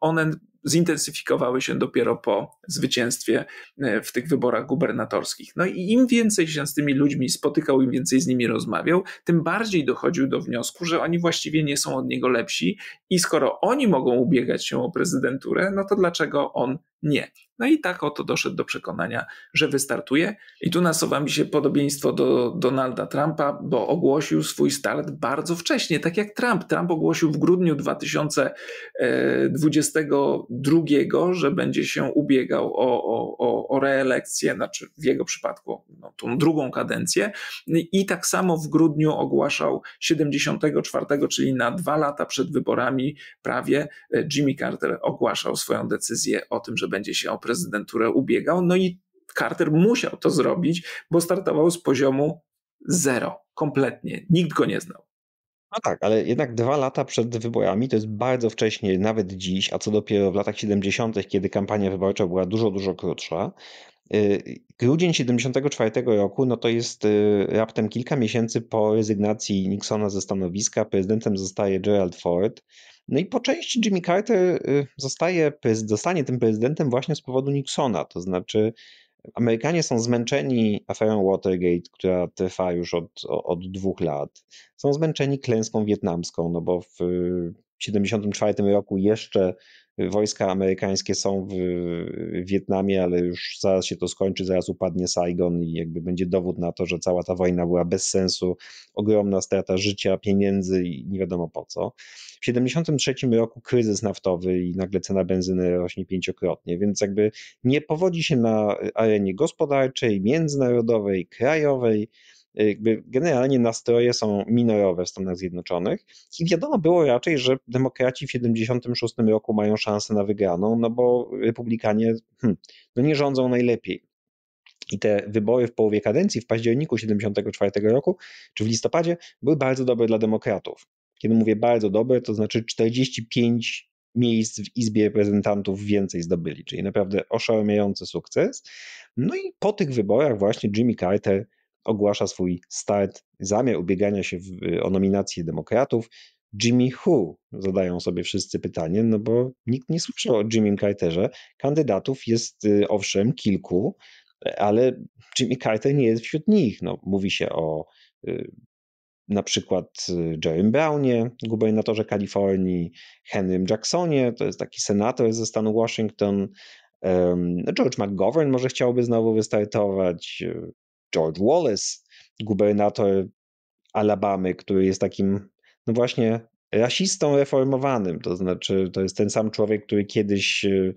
One zintensyfikowały się dopiero po zwycięstwie e, w tych wyborach gubernatorskich. No i im więcej się z tymi ludźmi spotykał, im więcej z nimi rozmawiał, tym bardziej dochodził do wniosku, że oni właściwie nie są od niego lepsi i skoro oni mogą ubiegać się o prezydenturę, no to dlaczego on nie. No i tak oto doszedł do przekonania, że wystartuje. I tu nasuwa mi się podobieństwo do Donalda Trumpa, bo ogłosił swój start bardzo wcześnie, tak jak Trump. Trump ogłosił w grudniu 2022, że będzie się ubiegał o, o, o reelekcję, znaczy w jego przypadku no, tą drugą kadencję. No I tak samo w grudniu ogłaszał 74, czyli na dwa lata przed wyborami prawie e, Jimmy Carter ogłaszał swoją decyzję o tym, że będzie się o prezydenturę ubiegał. No i Carter musiał to zrobić, bo startował z poziomu zero, kompletnie. Nikt go nie znał. No tak, ale jednak dwa lata przed wyborami to jest bardzo wcześnie, nawet dziś, a co dopiero w latach 70., kiedy kampania wyborcza była dużo, dużo krótsza. Y, grudzień 74 roku no to jest y, raptem kilka miesięcy po rezygnacji Nixona ze stanowiska. Prezydentem zostaje Gerald Ford. No i po części Jimmy Carter y, zostaje, zostanie tym prezydentem właśnie z powodu Nixona, to znaczy Amerykanie są zmęczeni aferą Watergate, która trwa już od, od dwóch lat. Są zmęczeni klęską wietnamską, no bo w 1974 roku jeszcze wojska amerykańskie są w Wietnamie, ale już zaraz się to skończy, zaraz upadnie Saigon i jakby będzie dowód na to, że cała ta wojna była bez sensu, ogromna strata życia, pieniędzy i nie wiadomo po co. W 73 roku kryzys naftowy i nagle cena benzyny rośnie pięciokrotnie, więc jakby nie powodzi się na arenie gospodarczej, międzynarodowej, krajowej jakby generalnie nastroje są minorowe w Stanach Zjednoczonych i wiadomo było raczej, że demokraci w 76 roku mają szansę na wygraną, no bo republikanie hmm, no nie rządzą najlepiej. I te wybory w połowie kadencji w październiku 74 roku czy w listopadzie były bardzo dobre dla demokratów. Kiedy mówię bardzo dobre, to znaczy 45 miejsc w Izbie Reprezentantów więcej zdobyli, czyli naprawdę oszałamiający sukces. No i po tych wyborach właśnie Jimmy Carter ogłasza swój start, zamiar ubiegania się w, y, o nominację demokratów. Jimmy Who? Zadają sobie wszyscy pytanie, no bo nikt nie słyszał o Jimmy Carterze. Kandydatów jest y, owszem kilku, ale Jimmy Carter nie jest wśród nich. No, mówi się o y, na przykład y, Jerrym Brownie, gubernatorze Kalifornii, Henrym Jacksonie, to jest taki senator ze stanu Washington, George McGovern może chciałby znowu wystartować, y, George Wallace, gubernator Alabamy, który jest takim, no właśnie, rasistą reformowanym. To znaczy, to jest ten sam człowiek, który kiedyś y,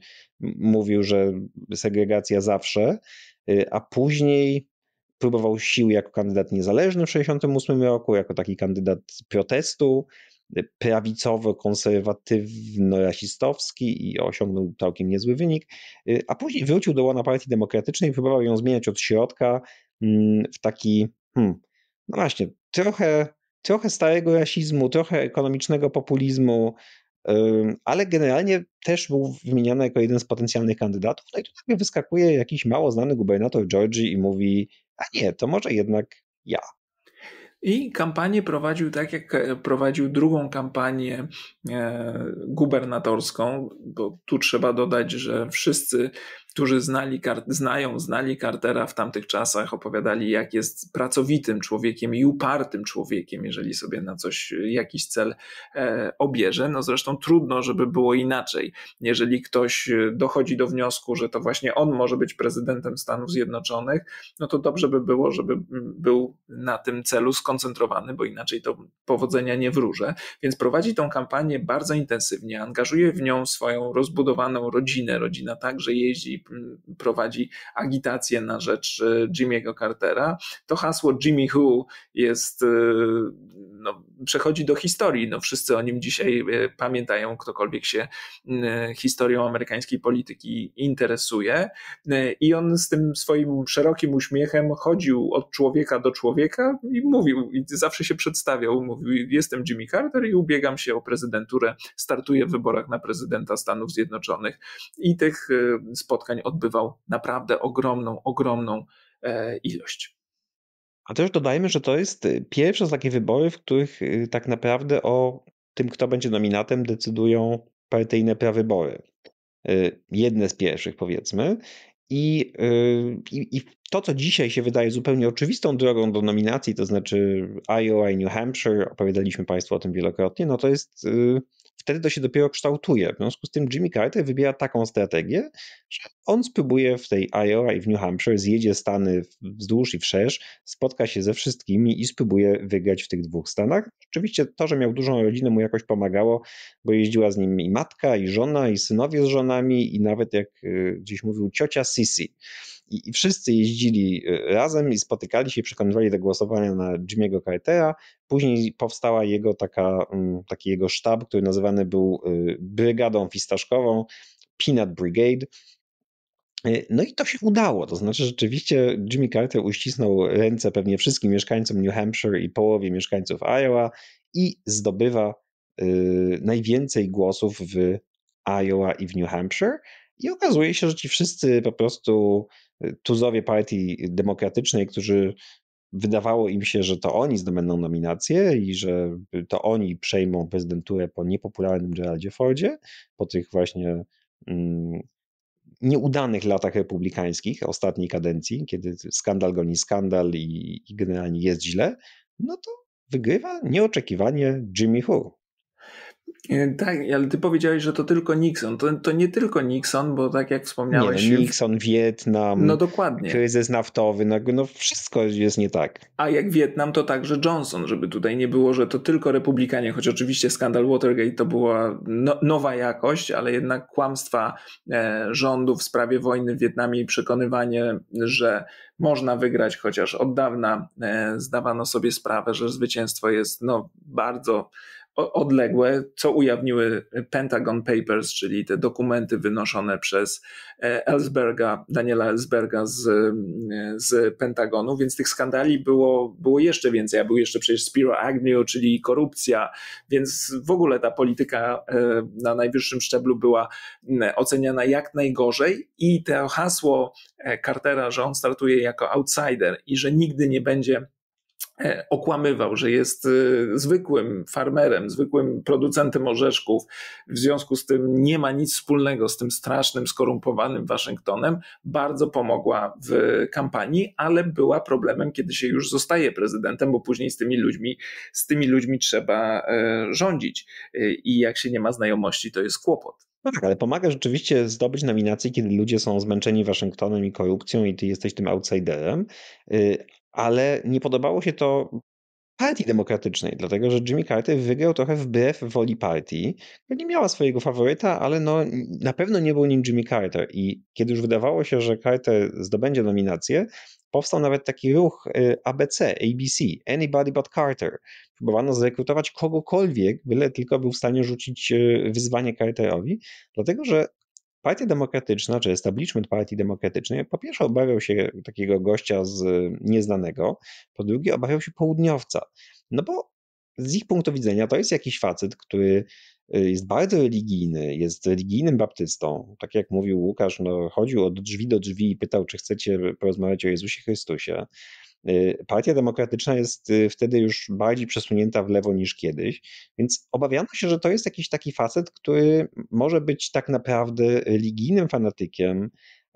mówił, że segregacja zawsze, a później próbował sił jako kandydat niezależny w 1968 roku, jako taki kandydat protestu y, prawicowo-konserwatywno-rasistowski i osiągnął całkiem niezły wynik, y, a później wrócił do łona Partii Demokratycznej i próbował ją zmieniać od środka mm, w taki, hmm, no właśnie, trochę, trochę starego rasizmu, trochę ekonomicznego populizmu, y, ale generalnie też był wymieniany jako jeden z potencjalnych kandydatów. No i tu nagle wyskakuje jakiś mało znany gubernator Georgii i mówi: a nie, to może jednak ja. I kampanię prowadził tak, jak e, prowadził drugą kampanię e, gubernatorską, bo tu trzeba dodać, że wszyscy którzy znali, znają, znali Cartera w tamtych czasach, opowiadali, jak jest pracowitym człowiekiem i upartym człowiekiem, jeżeli sobie na coś, jakiś cel e, obierze. No zresztą trudno, żeby było inaczej. Jeżeli ktoś e, dochodzi do wniosku, że to właśnie on może być prezydentem Stanów Zjednoczonych, no to dobrze by było, żeby był na tym celu skoncentrowany, bo inaczej to powodzenia nie wróżę. Więc prowadzi tą kampanię bardzo intensywnie, angażuje w nią swoją rozbudowaną rodzinę. Rodzina także jeździ Y, prowadzi agitację na rzecz y, Jimmy'ego Cartera. To hasło Jimmy Who jest y, no, przechodzi do historii. No, wszyscy o nim dzisiaj e, pamiętają, ktokolwiek się historią amerykańskiej polityki interesuje. E, I on z tym swoim szerokim uśmiechem chodził od człowieka do człowieka i mówił, i zawsze się przedstawiał, mówił: Jestem Jimmy Carter i ubiegam się o prezydenturę, startuję w wyborach na prezydenta Stanów Zjednoczonych. I tych e, spotkań odbywał naprawdę ogromną, ogromną ilość. A też dodajmy, że to jest y, pierwsze z takich wyborów, w których y, tak naprawdę o tym, kto będzie nominatem, decydują partyjne prawybory. Y, jedne z pierwszych, powiedzmy. I, i, I, to, co dzisiaj się wydaje zupełnie oczywistą drogą do nominacji, to znaczy Iowa i New Hampshire, opowiadaliśmy Państwu o tym wielokrotnie, no to jest wtedy to się dopiero kształtuje. W związku z tym Jimmy Carter wybiera taką strategię, że on spróbuje w tej Iowa i w New Hampshire, zjedzie Stany wzdłuż i wszerz, spotka się ze wszystkimi i spróbuje wygrać w tych dwóch Stanach. Oczywiście to, że miał dużą rodzinę mu jakoś pomagało, bo jeździła z nim i matka, i żona, i synowie z żonami, i nawet jak y, gdzieś mówił ciocia Sisi. I, I, wszyscy jeździli e, razem i spotykali się, przekonywali do głosowania na Jimmy'ego Cartera. Później powstała jego taka, mm, taki jego sztab, który nazywany był e, Brygadą Fistaszkową, Peanut Brigade. E, no i to się udało, to znaczy rzeczywiście Jimmy Carter uścisnął ręce pewnie wszystkim mieszkańcom New Hampshire i połowie mieszkańców Iowa i zdobywa najwięcej głosów w Iowa i w New Hampshire. I okazuje się, że ci wszyscy po prostu y, tuzowie partii demokratycznej, którzy wydawało im się, że to oni zdobędą nominację i że y, to oni przejmą prezydenturę po niepopularnym Geraldzie Fordzie, po tych właśnie mm, nieudanych latach republikańskich ostatniej kadencji, kiedy skandal goni skandal i, i generalnie jest źle, no to wygrywa nieoczekiwanie Jimmy Hu, E, tak, ale ty powiedziałeś, że to tylko Nixon. To, to nie tylko Nixon, bo tak jak wspomniałeś. Nie, no, Nixon, Wietnam. No dokładnie. Kryzys naftowy, no, no, wszystko jest nie tak. A jak Wietnam, to także Johnson, żeby tutaj nie było, że to tylko republikanie, choć oczywiście skandal Watergate to była no, nowa jakość, ale jednak kłamstwa e, rządu w sprawie wojny w Wietnamie i przekonywanie, że można wygrać, chociaż od dawna e, zdawano sobie sprawę, że zwycięstwo jest no, bardzo odległe, co ujawniły Pentagon Papers, czyli te dokumenty wynoszone przez e, Ellsberga, Daniela Ellsberga z, e, z Pentagonu, więc tych skandali było, było jeszcze więcej, a był jeszcze przecież Spiro Agnew, czyli korupcja, więc w ogóle ta polityka e, na najwyższym szczeblu była oceniana jak najgorzej i to hasło Cartera, że on startuje jako outsider i że nigdy nie będzie E, okłamywał, że jest e, zwykłym farmerem, zwykłym producentem orzeszków, w związku z tym nie ma nic wspólnego z tym strasznym, skorumpowanym Waszyngtonem, bardzo pomogła w kampanii, ale była problemem, kiedy się już zostaje prezydentem, bo później z tymi ludźmi, z tymi ludźmi trzeba e, rządzić. I jak się nie ma znajomości, to jest kłopot. No tak, ale pomaga rzeczywiście zdobyć nominację, kiedy ludzie są zmęczeni Waszyngtonem i korupcją i ty jesteś tym outsiderem, ale nie podobało się to partii demokratycznej, dlatego że Jimmy Carter wygrał trochę wbrew woli partii. No, nie miała swojego faworyta, ale no, na pewno nie był nim Jimmy Carter i kiedy już wydawało się, że Carter zdobędzie nominację, powstał nawet taki ruch y, ABC, ABC, Anybody But Carter. Próbowano zrekrutować kogokolwiek, byle tylko był w stanie rzucić y, wyzwanie Carterowi, dlatego że Partia Demokratyczna, czy establishment Partii Demokratycznej, po pierwsze obawiał się takiego gościa z nieznanego, po drugie obawiał się południowca. No bo z ich punktu widzenia to jest jakiś facet, który y, jest bardzo religijny, jest religijnym baptystą. Tak jak mówił Łukasz, no, chodził od drzwi do drzwi i pytał, czy chcecie porozmawiać o Jezusie Chrystusie. Y, Partia Demokratyczna jest y, wtedy już bardziej przesunięta w lewo niż kiedyś, więc obawiano się, że to jest jakiś taki facet, który może być tak naprawdę religijnym fanatykiem,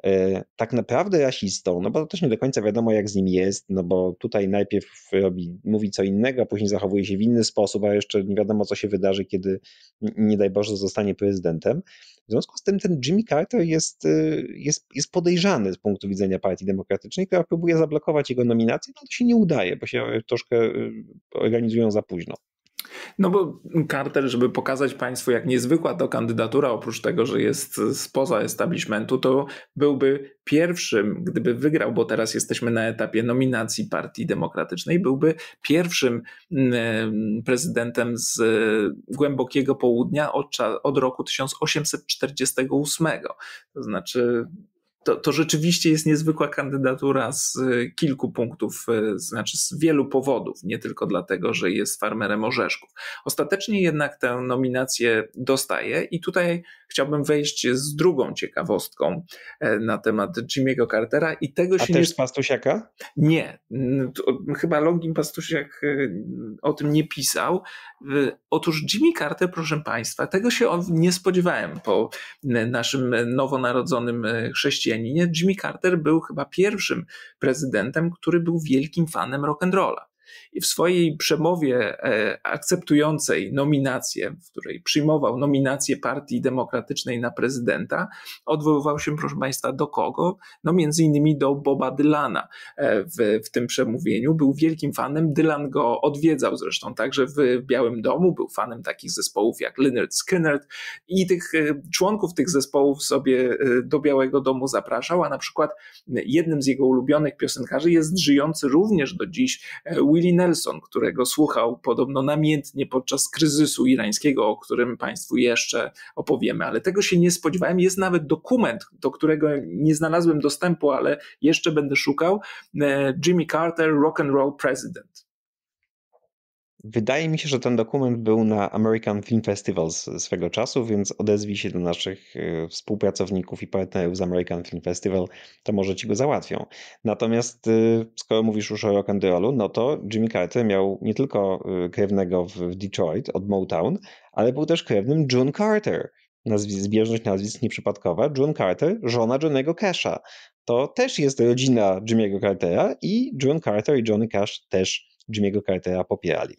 E, tak naprawdę rasistą, no bo to też nie do końca wiadomo, jak z nim jest, no bo tutaj najpierw robi, mówi co innego, a później zachowuje się w inny sposób, a jeszcze nie wiadomo, co się wydarzy, kiedy nie daj Boże zostanie prezydentem. W związku z tym ten Jimmy Carter jest, y, jest, jest podejrzany z punktu widzenia Partii Demokratycznej, która próbuje zablokować jego nominację, no to się nie udaje, bo się troszkę y, organizują za późno. No bo Carter, żeby pokazać Państwu, jak niezwykła to kandydatura, oprócz tego, że jest spoza establishmentu, to byłby pierwszym, gdyby wygrał, bo teraz jesteśmy na etapie nominacji Partii Demokratycznej, byłby pierwszym mm, prezydentem z e, głębokiego południa od, od roku 1848. To znaczy to, to rzeczywiście jest niezwykła kandydatura z y, kilku punktów, y, znaczy z wielu powodów, nie tylko dlatego, że jest farmerem orzeszków. Ostatecznie jednak tę nominację dostaje i tutaj chciałbym wejść z drugą ciekawostką e, na temat Jimmy'ego Cartera i tego A się też nie... z Pastusiaka? Nie, chyba Longin Pastusiak y, o tym nie pisał. Otóż Jimmy Carter, proszę Państwa, tego się nie spodziewałem po naszym nowonarodzonym chrześcijaństwie Jimmy Carter był chyba pierwszym prezydentem, który był wielkim fanem rock'n'rolla. I w swojej przemowie e, akceptującej nominację, w której przyjmował nominację Partii Demokratycznej na prezydenta, odwoływał się, proszę Państwa, do kogo? No między innymi do Boba Dylana e, w, w tym przemówieniu. Był wielkim fanem, Dylan go odwiedzał zresztą także w Białym Domu, był fanem takich zespołów jak Lynyrd Skynyrd i tych e, członków tych zespołów sobie do Białego Domu zapraszał, a na przykład jednym z jego ulubionych piosenkarzy jest żyjący również do dziś Willie Nelson, którego słuchał podobno namiętnie podczas kryzysu irańskiego, o którym Państwu jeszcze opowiemy, ale tego się nie spodziewałem. Jest nawet dokument, do którego nie znalazłem dostępu, ale jeszcze będę szukał. E, Jimmy Carter, Rock and Roll President. Wydaje mi się, że ten dokument był na American Film Festival swego czasu, więc odezwij się do naszych e, współpracowników i partnerów z American Film Festival, to może ci go załatwią. Natomiast e, skoro mówisz już o rock and rollu, no to Jimmy Carter miał nie tylko e, krewnego w Detroit od Motown, ale był też krewnym June Carter. zbieżność nazwisk nieprzypadkowa. June Carter, żona Johnego Casha. To też jest rodzina Jimmy'ego Cartera i June Carter i Johnny Cash też Jimmy'ego Cartera popierali.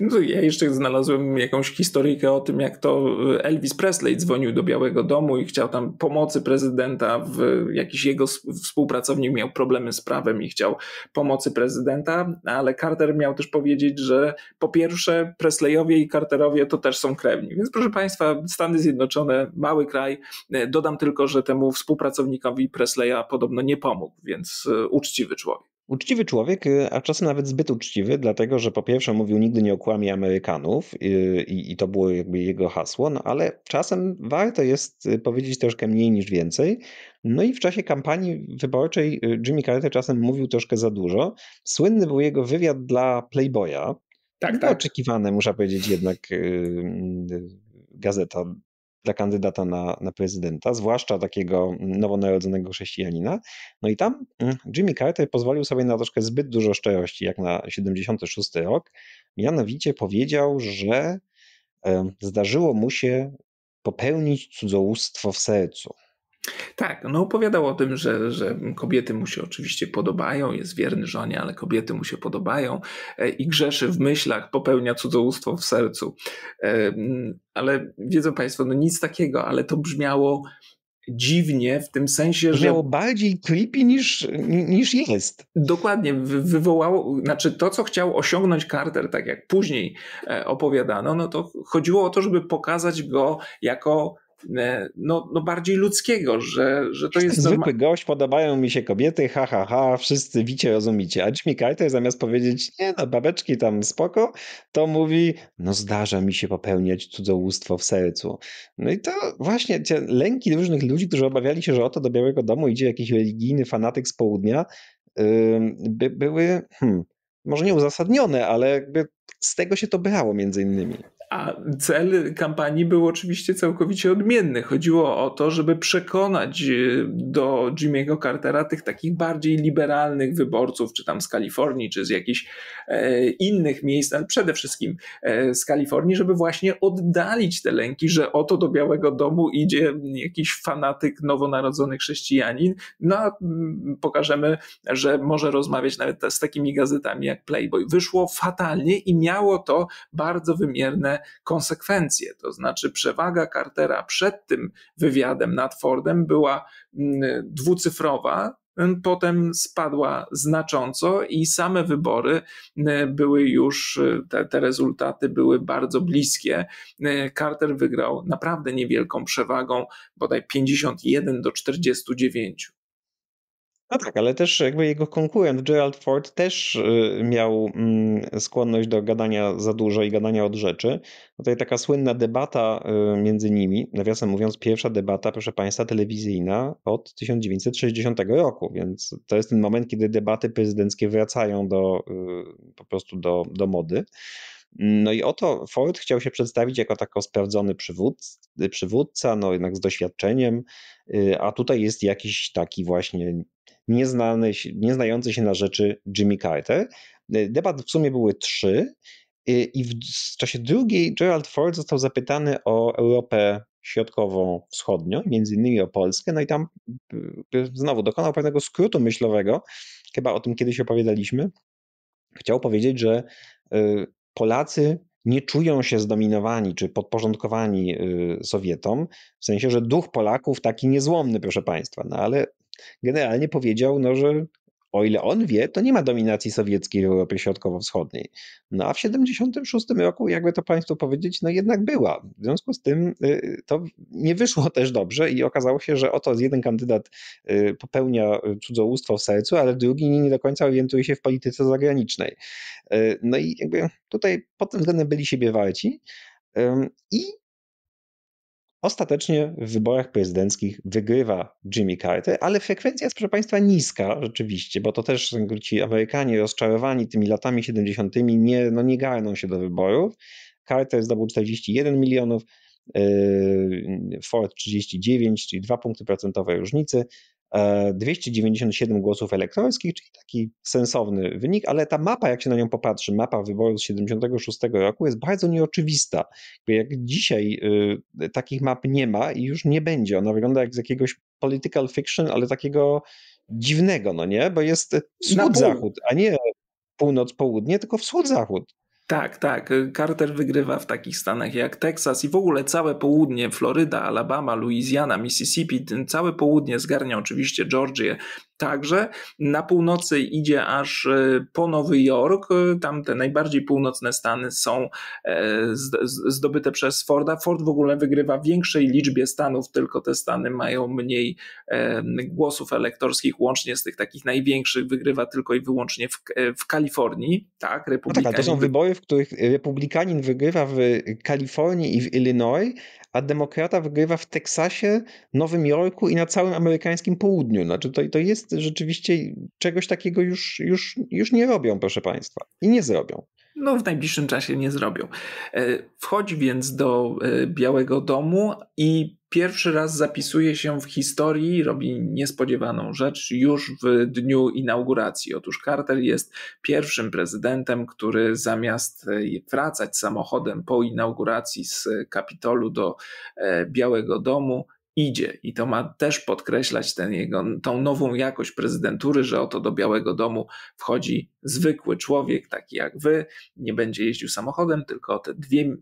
No, ja jeszcze znalazłem jakąś historykę o tym, jak to e, Elvis Presley dzwonił do Białego Domu i chciał tam pomocy prezydenta. W, jakiś jego współpracownik miał problemy z prawem i chciał pomocy prezydenta, ale Carter miał też powiedzieć, że po pierwsze Presleyowie i Carterowie to też są krewni. Więc proszę Państwa, Stany Zjednoczone, mały kraj. E, dodam tylko, że temu współpracownikowi Presleya podobno nie pomógł, więc e, uczciwy człowiek. Uczciwy człowiek, y, a czasem nawet zbyt uczciwy, dlatego że po pierwsze mówił nigdy nie okłamie Amerykanów y, i, i, to było jakby jego hasło, no ale czasem warto jest y, powiedzieć troszkę mniej niż więcej. No i w czasie kampanii wyborczej Jimmy Carter czasem mówił troszkę za dużo. Słynny był jego wywiad dla Playboya. Tak, tak. Oczekiwane, muszę powiedzieć, jednak gazeta dla kandydata na, na prezydenta, zwłaszcza takiego nowonarodzonego chrześcijanina. No i tam mm, Jimmy Carter pozwolił sobie na troszkę zbyt dużo szczerości, jak na 76 rok. Mianowicie powiedział, że zdarzyło mu się popełnić cudzołóstwo w sercu. Tak, no opowiadał o tym, że, że kobiety mu się oczywiście podobają, jest wierny żonie, ale kobiety mu się podobają e, i grzeszy w myślach, popełnia cudzołóstwo w sercu. E, mm, ale wiedzą Państwo, no nic takiego, ale to brzmiało dziwnie w tym sensie, że... Brzmiało bardziej creepy niż, niż jest. Dokładnie, wywołało, znaczy to, co chciał osiągnąć Carter, tak jak później e, opowiadano, no to chodziło o to, żeby pokazać go jako E, no, no bardziej ludzkiego, że, że to jest... Zwykły gość, podobają mi się kobiety, ha, ha, ha, wszyscy wicie, rozumicie. A Jimmy Carter zamiast powiedzieć, nie no, babeczki tam spoko, to mówi, no zdarza mi się popełniać cudzołóstwo w sercu. No i to właśnie te lęki różnych ludzi, którzy obawiali się, że oto do Białego Domu idzie jakiś religijny fanatyk z południa, by, były... Hmm, może nieuzasadnione, ale jakby z tego się to brało między innymi. A cel kampanii był oczywiście całkowicie odmienny. Chodziło o to, żeby przekonać y, do Jimmy'ego Cartera tych takich bardziej liberalnych wyborców, czy tam z Kalifornii, czy z jakichś e, innych miejsc, ale przede wszystkim e, z Kalifornii, żeby właśnie oddalić te lęki, że oto do Białego Domu idzie jakiś fanatyk nowonarodzony chrześcijanin. No a pokażemy, że może rozmawiać nawet z takimi gazetami jak Playboy. Wyszło fatalnie i miało to bardzo wymierne konsekwencje. To znaczy, przewaga Cartera przed tym wywiadem nad Fordem była mm, dwucyfrowa, mm, potem spadła znacząco i same wybory mm, były już, y, te, te, rezultaty były bardzo bliskie. Carter wygrał naprawdę niewielką przewagą, bodaj 51 do 49. No tak, ale też jakby jego konkurent Gerald Ford też y, miał mm, skłonność do gadania za dużo i gadania od rzeczy. Tutaj taka słynna debata y, między nimi, nawiasem mówiąc, pierwsza debata, proszę Państwa, telewizyjna od 1960 roku, więc to jest ten moment, kiedy debaty prezydenckie wracają do, y, po prostu do, do mody. No i oto Ford chciał się przedstawić jako taki sprawdzony przywódca, przywódca, no jednak z doświadczeniem, a tutaj jest jakiś taki właśnie nieznany, nieznający się na rzeczy Jimmy Carter. E, debat w sumie były trzy e, i w czasie drugiej Gerald Ford został zapytany o Europę środkową wschodnią między innymi o Polskę, no i tam e, znowu dokonał pewnego skrótu myślowego, chyba o tym kiedyś opowiadaliśmy. Chciał powiedzieć, że Polacy nie czują się zdominowani czy podporządkowani Sowietom, w sensie, że duch Polaków taki niezłomny, proszę Państwa, no ale generalnie powiedział, no, że o ile on wie, to nie ma dominacji sowieckiej w Europie Środkowo-Wschodniej. No a w 76 roku, jakby to Państwu powiedzieć, no jednak była. W związku z tym y, to nie wyszło też dobrze i okazało się, że oto jeden kandydat y, popełnia y, cudzołóstwo w sercu, ale drugi nie do końca orientuje się w polityce zagranicznej. No i jakby tutaj pod tym względem byli siebie warci. I Ostatecznie w wyborach prezydenckich wygrywa Jimmy Carter, ale frekwencja jest, proszę Państwa, niska rzeczywiście, bo to też ci Amerykanie rozczarowani tymi latami 70. nie, no nie garną się do wyborów. Carter zdobył 41 milionów, yy, Ford 39, czyli 2 punkty procentowe różnicy. 297 e, głosów elektorskich, czyli taki sensowny wynik, ale ta mapa, jak się na nią popatrzy, mapa wyborów z 76 roku jest bardzo nieoczywista. Jak dzisiaj y, takich map nie ma i już nie będzie. Ona wygląda jak z jakiegoś political fiction, ale takiego dziwnego, no nie? Bo jest no wschód-zachód, a nie północ-południe, tylko wschód-zachód. Tak, tak. Carter wygrywa w takich stanach jak Teksas i w ogóle całe południe, Floryda, Alabama, Louisiana, Mississippi, całe południe zgarnia oczywiście Georgię, także. Na północy idzie aż e, po Nowy Jork. E, tam te najbardziej północne Stany są e, zdobyte przez Forda. Ford w ogóle wygrywa w większej liczbie Stanów, tylko te Stany mają mniej głosów elektorskich, łącznie z tych takich największych, wygrywa tylko i wyłącznie w, w Kalifornii. Tak, republikanin. No tak, to są wybory, w których republikanin wygrywa w Kalifornii i w Illinois, a demokrata wygrywa w Teksasie, Nowym Jorku i na całym amerykańskim południu. Znaczy to, to jest rzeczywiście czegoś takiego już, już, już nie robią, proszę Państwa. I nie zrobią. No, w najbliższym czasie nie zrobią. E, Wchodzi więc do e, Białego Domu i pierwszy raz zapisuje się w historii, robi niespodziewaną rzecz już w dniu inauguracji. Otóż Carter jest pierwszym prezydentem, który zamiast e, wracać samochodem po inauguracji z Kapitolu do e, Białego Domu, idzie. I to ma też podkreślać ten jego, tą nową jakość prezydentury, że oto do Białego Domu wchodzi zwykły człowiek, taki jak wy, nie będzie jeździł samochodem, tylko te, dwie,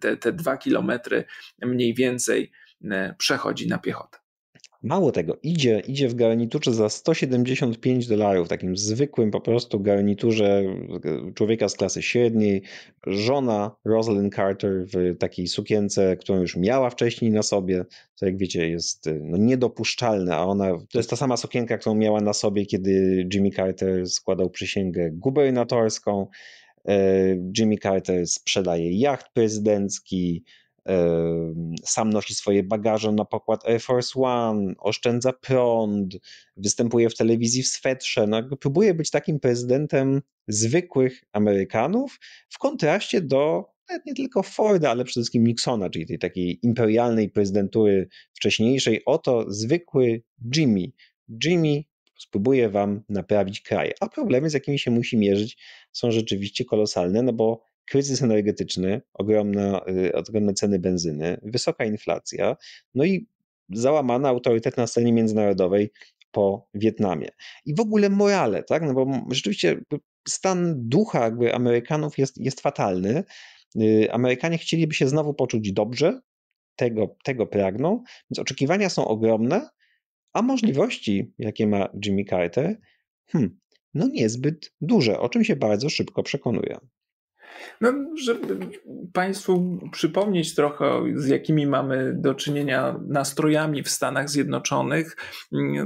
te, te dwa kilometry mniej więcej E, przechodzi na piechotę. Mało tego, idzie, idzie w garniturze za 175 dolarów, takim zwykłym po prostu garniturze e, człowieka z klasy średniej. Żona Rosalind Carter w takiej sukience, którą już miała wcześniej na sobie, to jak wiecie jest e, no, niedopuszczalne, a ona, to jest ta sama sukienka, którą miała na sobie, kiedy Jimmy Carter składał przysięgę gubernatorską. Jimmy Carter sprzedaje jacht prezydencki, sam nosi swoje bagaże na pokład Air Force One, oszczędza prąd, występuje w telewizji w swetrze. No, próbuje być takim prezydentem zwykłych Amerykanów w kontraście do nie tylko Forda, ale przede wszystkim Nixona, czyli tej takiej imperialnej prezydentury wcześniejszej. Oto zwykły Jimmy. Jimmy spróbuje wam naprawić kraj. A problemy, z jakimi się musi mierzyć, są rzeczywiście kolosalne, no bo kryzys energetyczny, ogromne, y, ogromne ceny benzyny, wysoka inflacja, no i załamany autorytet na scenie międzynarodowej po Wietnamie. I w ogóle morale, tak? No bo rzeczywiście stan ducha jakby Amerykanów jest, jest fatalny. Y, Amerykanie chcieliby się znowu poczuć dobrze, tego, tego pragną, więc oczekiwania są ogromne, a możliwości, jakie ma Jimmy Carter, hmm, no niezbyt duże, o czym się bardzo szybko przekonuję. No, żeby Państwu przypomnieć trochę, z jakimi mamy do czynienia nastrojami w Stanach Zjednoczonych,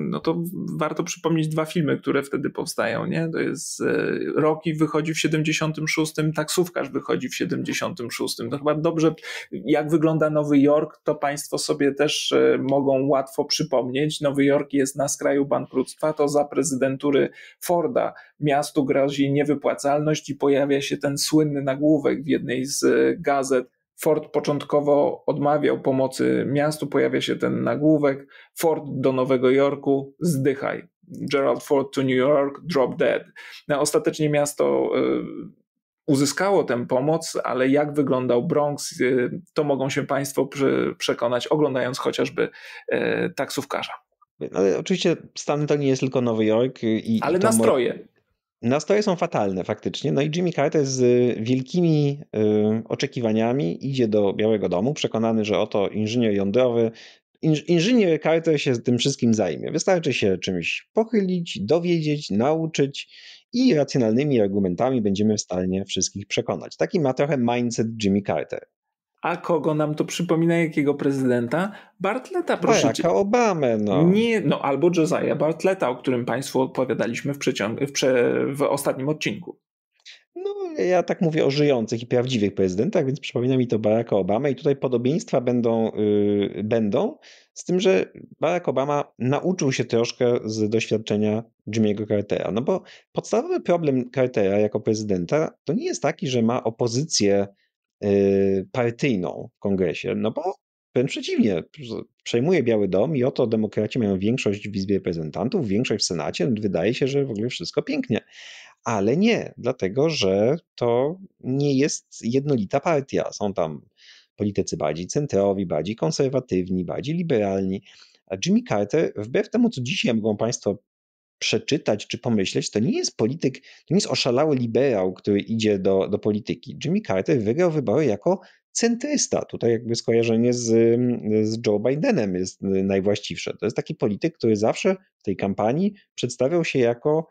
no to warto przypomnieć dwa filmy, które wtedy powstają, nie? To jest e, Rocky wychodzi w 76, Taksówkarz wychodzi w 76. To chyba dobrze, jak wygląda Nowy Jork, to Państwo sobie też e, mogą łatwo przypomnieć. Nowy Jork jest na skraju bankructwa, to za prezydentury Forda miastu grozi niewypłacalność i pojawia się ten słynny nagłówek w jednej z e, gazet. Ford początkowo odmawiał pomocy miastu, pojawia się ten nagłówek. Ford do Nowego Jorku, zdychaj. Gerald Ford to New York, drop dead. No, ostatecznie miasto e, uzyskało tę pomoc, ale jak wyglądał Bronx, e, to mogą się Państwo przekonać, oglądając chociażby taksówkarza. No, oczywiście stan to nie jest tylko Nowy Jork. I ale nastroje. Nastoje są fatalne faktycznie. No i Jimmy Carter z y, wielkimi y, oczekiwaniami idzie do Białego Domu, przekonany, że oto inżynier jądrowy, inżynier Carter się tym wszystkim zajmie. Wystarczy się czymś pochylić, dowiedzieć, nauczyć i racjonalnymi argumentami będziemy w stanie wszystkich przekonać. Taki ma trochę mindset Jimmy Carter. A kogo nam to przypomina, jakiego prezydenta? Bartleta, proszę Baracka no Obamę, no. Nie, no albo Josiah Bartleta, o którym Państwu opowiadaliśmy w, przeciąg- w, prze- w ostatnim odcinku. No, ja tak mówię o żyjących i prawdziwych prezydentach, więc przypomina mi to Baracka Obama i tutaj podobieństwa będą, yy, będą, z tym, że Barack Obama nauczył się troszkę z doświadczenia Jimmy'ego Cartera, no bo podstawowy problem Cartera jako prezydenta to nie jest taki, że ma opozycję Y, partyjną w kongresie, no bo wręcz przeciwnie, przejmuje Biały Dom i oto demokraci mają większość w Izbie Reprezentantów, większość w Senacie, no wydaje się, że w ogóle wszystko pięknie. Ale nie, dlatego że to nie jest jednolita partia. Są tam politycy bardziej centrowi, bardziej konserwatywni, bardziej liberalni. A Jimmy Carter, wbrew temu, co dzisiaj mogą Państwo przeczytać czy pomyśleć, to nie jest polityk, to nie jest oszalały liberał, który idzie do, do polityki. Jimmy Carter wygrał wybory jako centrysta. Tutaj jakby skojarzenie z, z Joe Bidenem jest najwłaściwsze. To jest taki polityk, który zawsze w tej kampanii przedstawiał się jako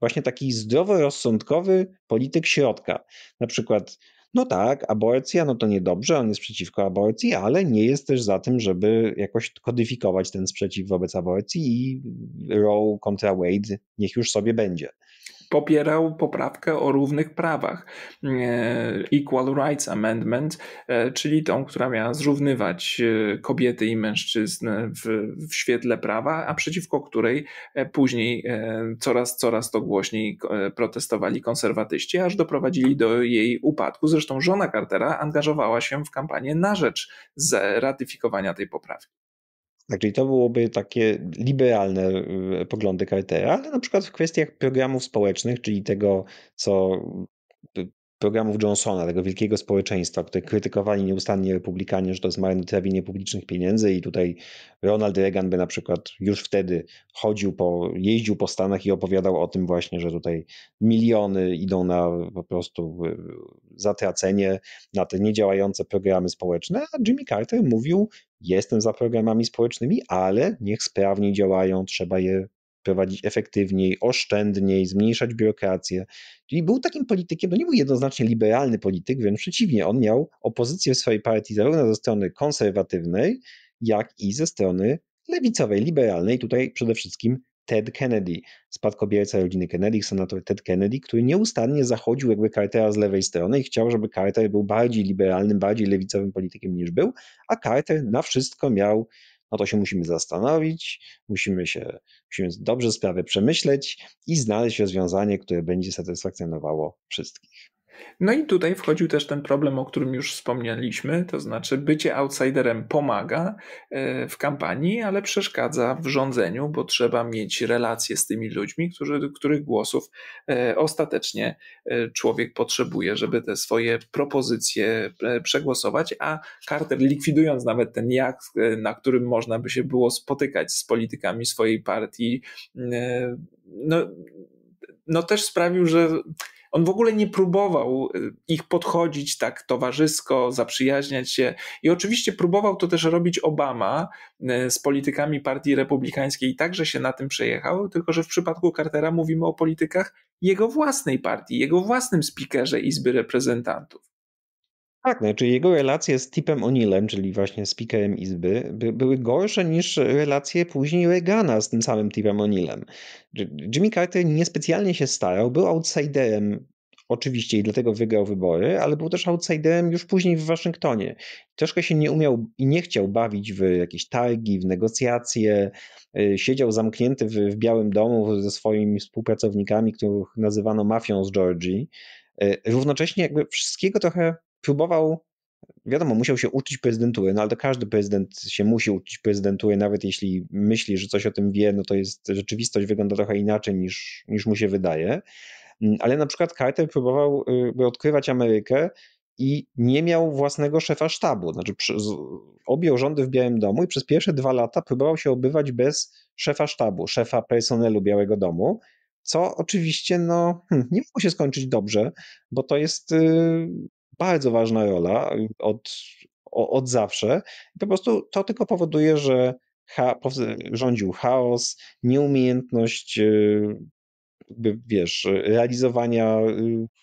właśnie taki zdroworozsądkowy polityk środka. Na przykład no tak, aborcja, no to niedobrze, on jest przeciwko aborcji, ale nie jest też za tym, żeby jakoś kodyfikować ten sprzeciw wobec aborcji i Roe kontra Wade niech już sobie będzie popierał poprawkę o równych prawach, e, Equal Rights Amendment, e, czyli tą, która miała zrównywać e, kobiety i mężczyzn w, w świetle prawa, a przeciwko której później coraz, coraz to głośniej protestowali konserwatyści, aż doprowadzili do jej upadku. Zresztą żona Cartera angażowała się w kampanię na rzecz ratyfikowania tej poprawki. Tak, czyli to byłoby takie liberalne y, poglądy Cartera, ale na przykład w kwestiach programów społecznych, czyli tego, co y, programów Johnsona, tego wielkiego społeczeństwa, które krytykowali nieustannie republikanie, że to jest marnotrawienie publicznych pieniędzy i tutaj Ronald Reagan by na przykład już wtedy chodził po, jeździł po Stanach i opowiadał o tym właśnie, że tutaj miliony idą na po prostu y, zatracenie, na te niedziałające programy społeczne, a Jimmy Carter mówił, jestem za programami społecznymi, ale niech sprawniej działają, trzeba je prowadzić efektywniej, oszczędniej, zmniejszać biurokrację. Czyli był takim politykiem, no nie był jednoznacznie liberalny polityk, wręcz przeciwnie, on miał opozycję w swojej partii zarówno ze strony konserwatywnej, jak i ze strony lewicowej, liberalnej. Tutaj przede wszystkim Ted Kennedy, spadkobierca rodziny Kennedy, senator Ted Kennedy, który nieustannie zachodził jakby Cartera z lewej strony i chciał, żeby Carter był bardziej liberalnym, bardziej lewicowym politykiem niż był, a Carter na wszystko miał no to się musimy zastanowić, musimy się musimy dobrze sprawę przemyśleć i znaleźć rozwiązanie, które będzie satysfakcjonowało wszystkich. No i tutaj wchodził też ten problem, o którym już wspomnieliśmy, to znaczy bycie outsiderem pomaga e, w kampanii, ale przeszkadza w rządzeniu, bo trzeba mieć relacje z tymi ludźmi, którzy, których głosów e, ostatecznie e, człowiek potrzebuje, żeby te swoje propozycje przegłosować, a Carter likwidując nawet ten jak, na którym można by się było spotykać z politykami swojej partii, no, no też sprawił, że on w ogóle nie próbował y, ich podchodzić tak towarzysko, zaprzyjaźniać się. I oczywiście próbował to też robić Obama y, z politykami Partii Republikańskiej i także się na tym przejechał, tylko że w przypadku Cartera mówimy o politykach jego własnej partii, jego własnym spikerze Izby Reprezentantów. Tak, no czyli jego relacje z Tipem O'Neillem, czyli właśnie speakerem Izby, by, były gorsze niż relacje później Reagana z tym samym Tipem O'Neillem. Jimmy Carter niespecjalnie się starał, był outsiderem oczywiście i dlatego wygrał wybory, ale był też outsiderem już później w Waszyngtonie. Troszkę się nie umiał i nie chciał bawić w jakieś targi, w negocjacje. Y, siedział zamknięty w, w Białym Domu ze swoimi współpracownikami, których nazywano mafią z Georgii. Y, równocześnie jakby wszystkiego trochę próbował, wiadomo, musiał się uczyć prezydentury, no ale to każdy prezydent się musi uczyć prezydentury, nawet jeśli myśli, że coś o tym wie, no to jest, rzeczywistość wygląda trochę inaczej niż, niż mu się wydaje. Mm, ale na przykład Carter próbował y, odkrywać Amerykę i nie miał własnego szefa sztabu. Znaczy, objął rządy w Białym Domu i przez pierwsze dwa lata próbował się obywać bez szefa sztabu, szefa personelu Białego Domu, co oczywiście no, hm, nie mogło się skończyć dobrze, bo to jest y, bardzo ważna rola y, od, od zawsze. po prostu to tylko powoduje, że rządził chaos, nieumiejętność y, wiesz, realizowania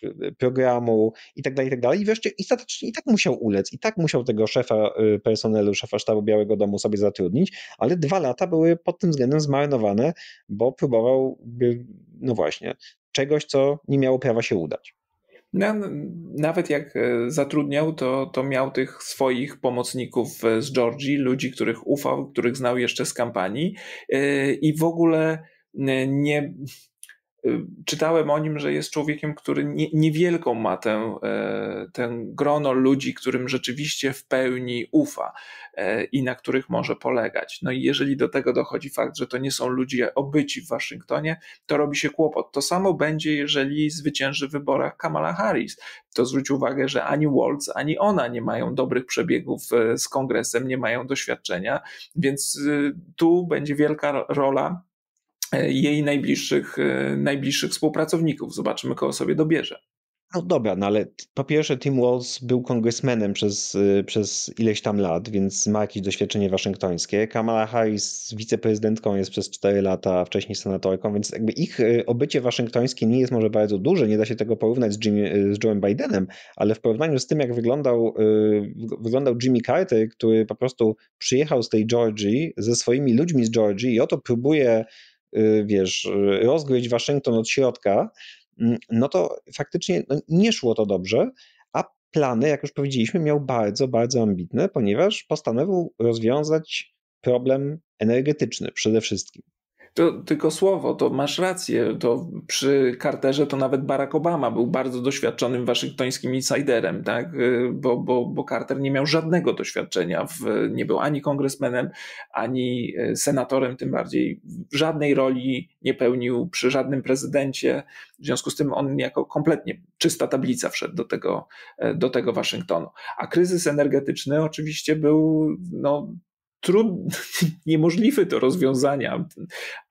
y, programu i tak dalej, i tak dalej. I wreszcie i ostatecznie i tak musiał ulec, i tak musiał tego szefa personelu, szefa sztabu Białego Domu sobie zatrudnić, ale dwa lata były pod tym względem zmarnowane, bo próbował, no właśnie, czegoś, co nie miało prawa się udać. No, nawet jak e, zatrudniał, to, to miał tych swoich pomocników e, z Georgii, ludzi, których ufał, których znał jeszcze z kampanii e, i w ogóle nie, Y, czytałem o nim, że jest człowiekiem, który nie, niewielką ma tę, e, tę grono ludzi, którym rzeczywiście w pełni ufa e, i na których może polegać. No i jeżeli do tego dochodzi fakt, że to nie są ludzie obyci w Waszyngtonie, to robi się kłopot. To samo będzie, jeżeli zwycięży w wyborach Kamala Harris. To zwróć uwagę, że ani Waltz, ani ona nie mają dobrych przebiegów e, z kongresem, nie mają doświadczenia, więc y, tu będzie wielka rola E, jej najbliższych, e, najbliższych współpracowników. Zobaczymy, kogo sobie dobierze. No dobra, no ale po pierwsze Tim Walz był kongresmenem przez, e, przez ileś tam lat, więc ma jakieś doświadczenie waszyngtońskie. Kamala Harris wiceprezydentką jest przez 4 lata, wcześniej senatorką, więc jakby ich obycie waszyngtońskie nie jest może bardzo duże, nie da się tego porównać z, Jimmy, z Joe'em Bidenem, ale w porównaniu z tym, jak wyglądał, wyglądał Jimmy Carter, który po prostu przyjechał z tej Georgii ze swoimi ludźmi z Georgii i oto próbuje Y, wiesz, y, rozgryźć Waszyngton od środka, mm, no to faktycznie no, nie szło to dobrze, a plany, jak już powiedzieliśmy, miał bardzo, bardzo ambitne, ponieważ postanowił rozwiązać problem energetyczny przede wszystkim. To tylko słowo, to masz rację. To przy Carterze to nawet Barack Obama był bardzo doświadczonym waszyngtońskim insiderem, tak? Y, bo, bo, bo Carter nie miał żadnego doświadczenia, w, nie był ani kongresmenem, ani y, senatorem, tym bardziej żadnej roli nie pełnił przy żadnym prezydencie. W związku z tym on jako kompletnie czysta tablica wszedł do tego, y, do tego Waszyngtonu. A kryzys energetyczny oczywiście był no, trud, (laughs) niemożliwy do rozwiązania,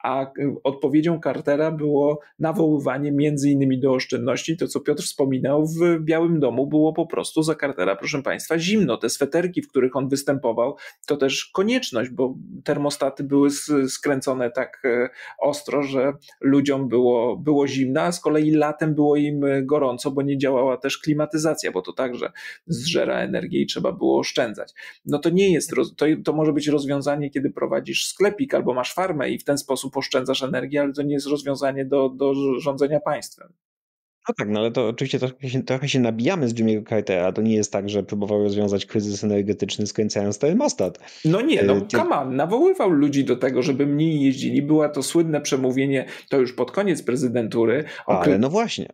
a e, odpowiedzią Cartera było nawoływanie między innymi do oszczędności. To, co Piotr wspominał, w Białym Domu było po prostu za Cartera, proszę Państwa, zimno. Te sweterki, w których on występował, to też konieczność, bo termostaty były skręcone tak e, ostro, że ludziom było, było zimno, a z kolei latem było im e, gorąco, bo nie działała też klimatyzacja, bo to także zżera energię i trzeba było oszczędzać. No to nie jest, to, to może być rozwiązanie, kiedy prowadzisz sklepik albo masz farmę i w ten sposób oszczędzasz energię, ale to nie jest rozwiązanie do, do rządzenia państwem. No tak, no ale to oczywiście trochę się, trochę się nabijamy z Jimmy'ego Cartera. To nie jest tak, że próbował rozwiązać kryzys energetyczny skręcając termostat. No nie, no e, Ty... come on, nawoływał ludzi do tego, żeby mniej jeździli. Była to słynne przemówienie, to już pod koniec prezydentury. O ale no właśnie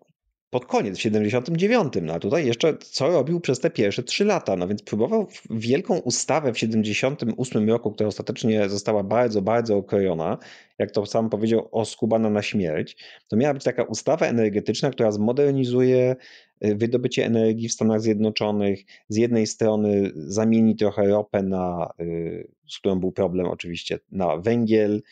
pod koniec, w 79. No a tutaj jeszcze co robił przez te pierwsze 3 lata. No więc próbował wielką ustawę w 78 roku, która ostatecznie została bardzo, bardzo okrojona, jak to sam powiedział, oskubana na śmierć. To miała być taka ustawa energetyczna, która zmodernizuje y, wydobycie energii w Stanach Zjednoczonych. Z jednej strony zamieni trochę ropę na, y, z którą był problem oczywiście, na węgiel,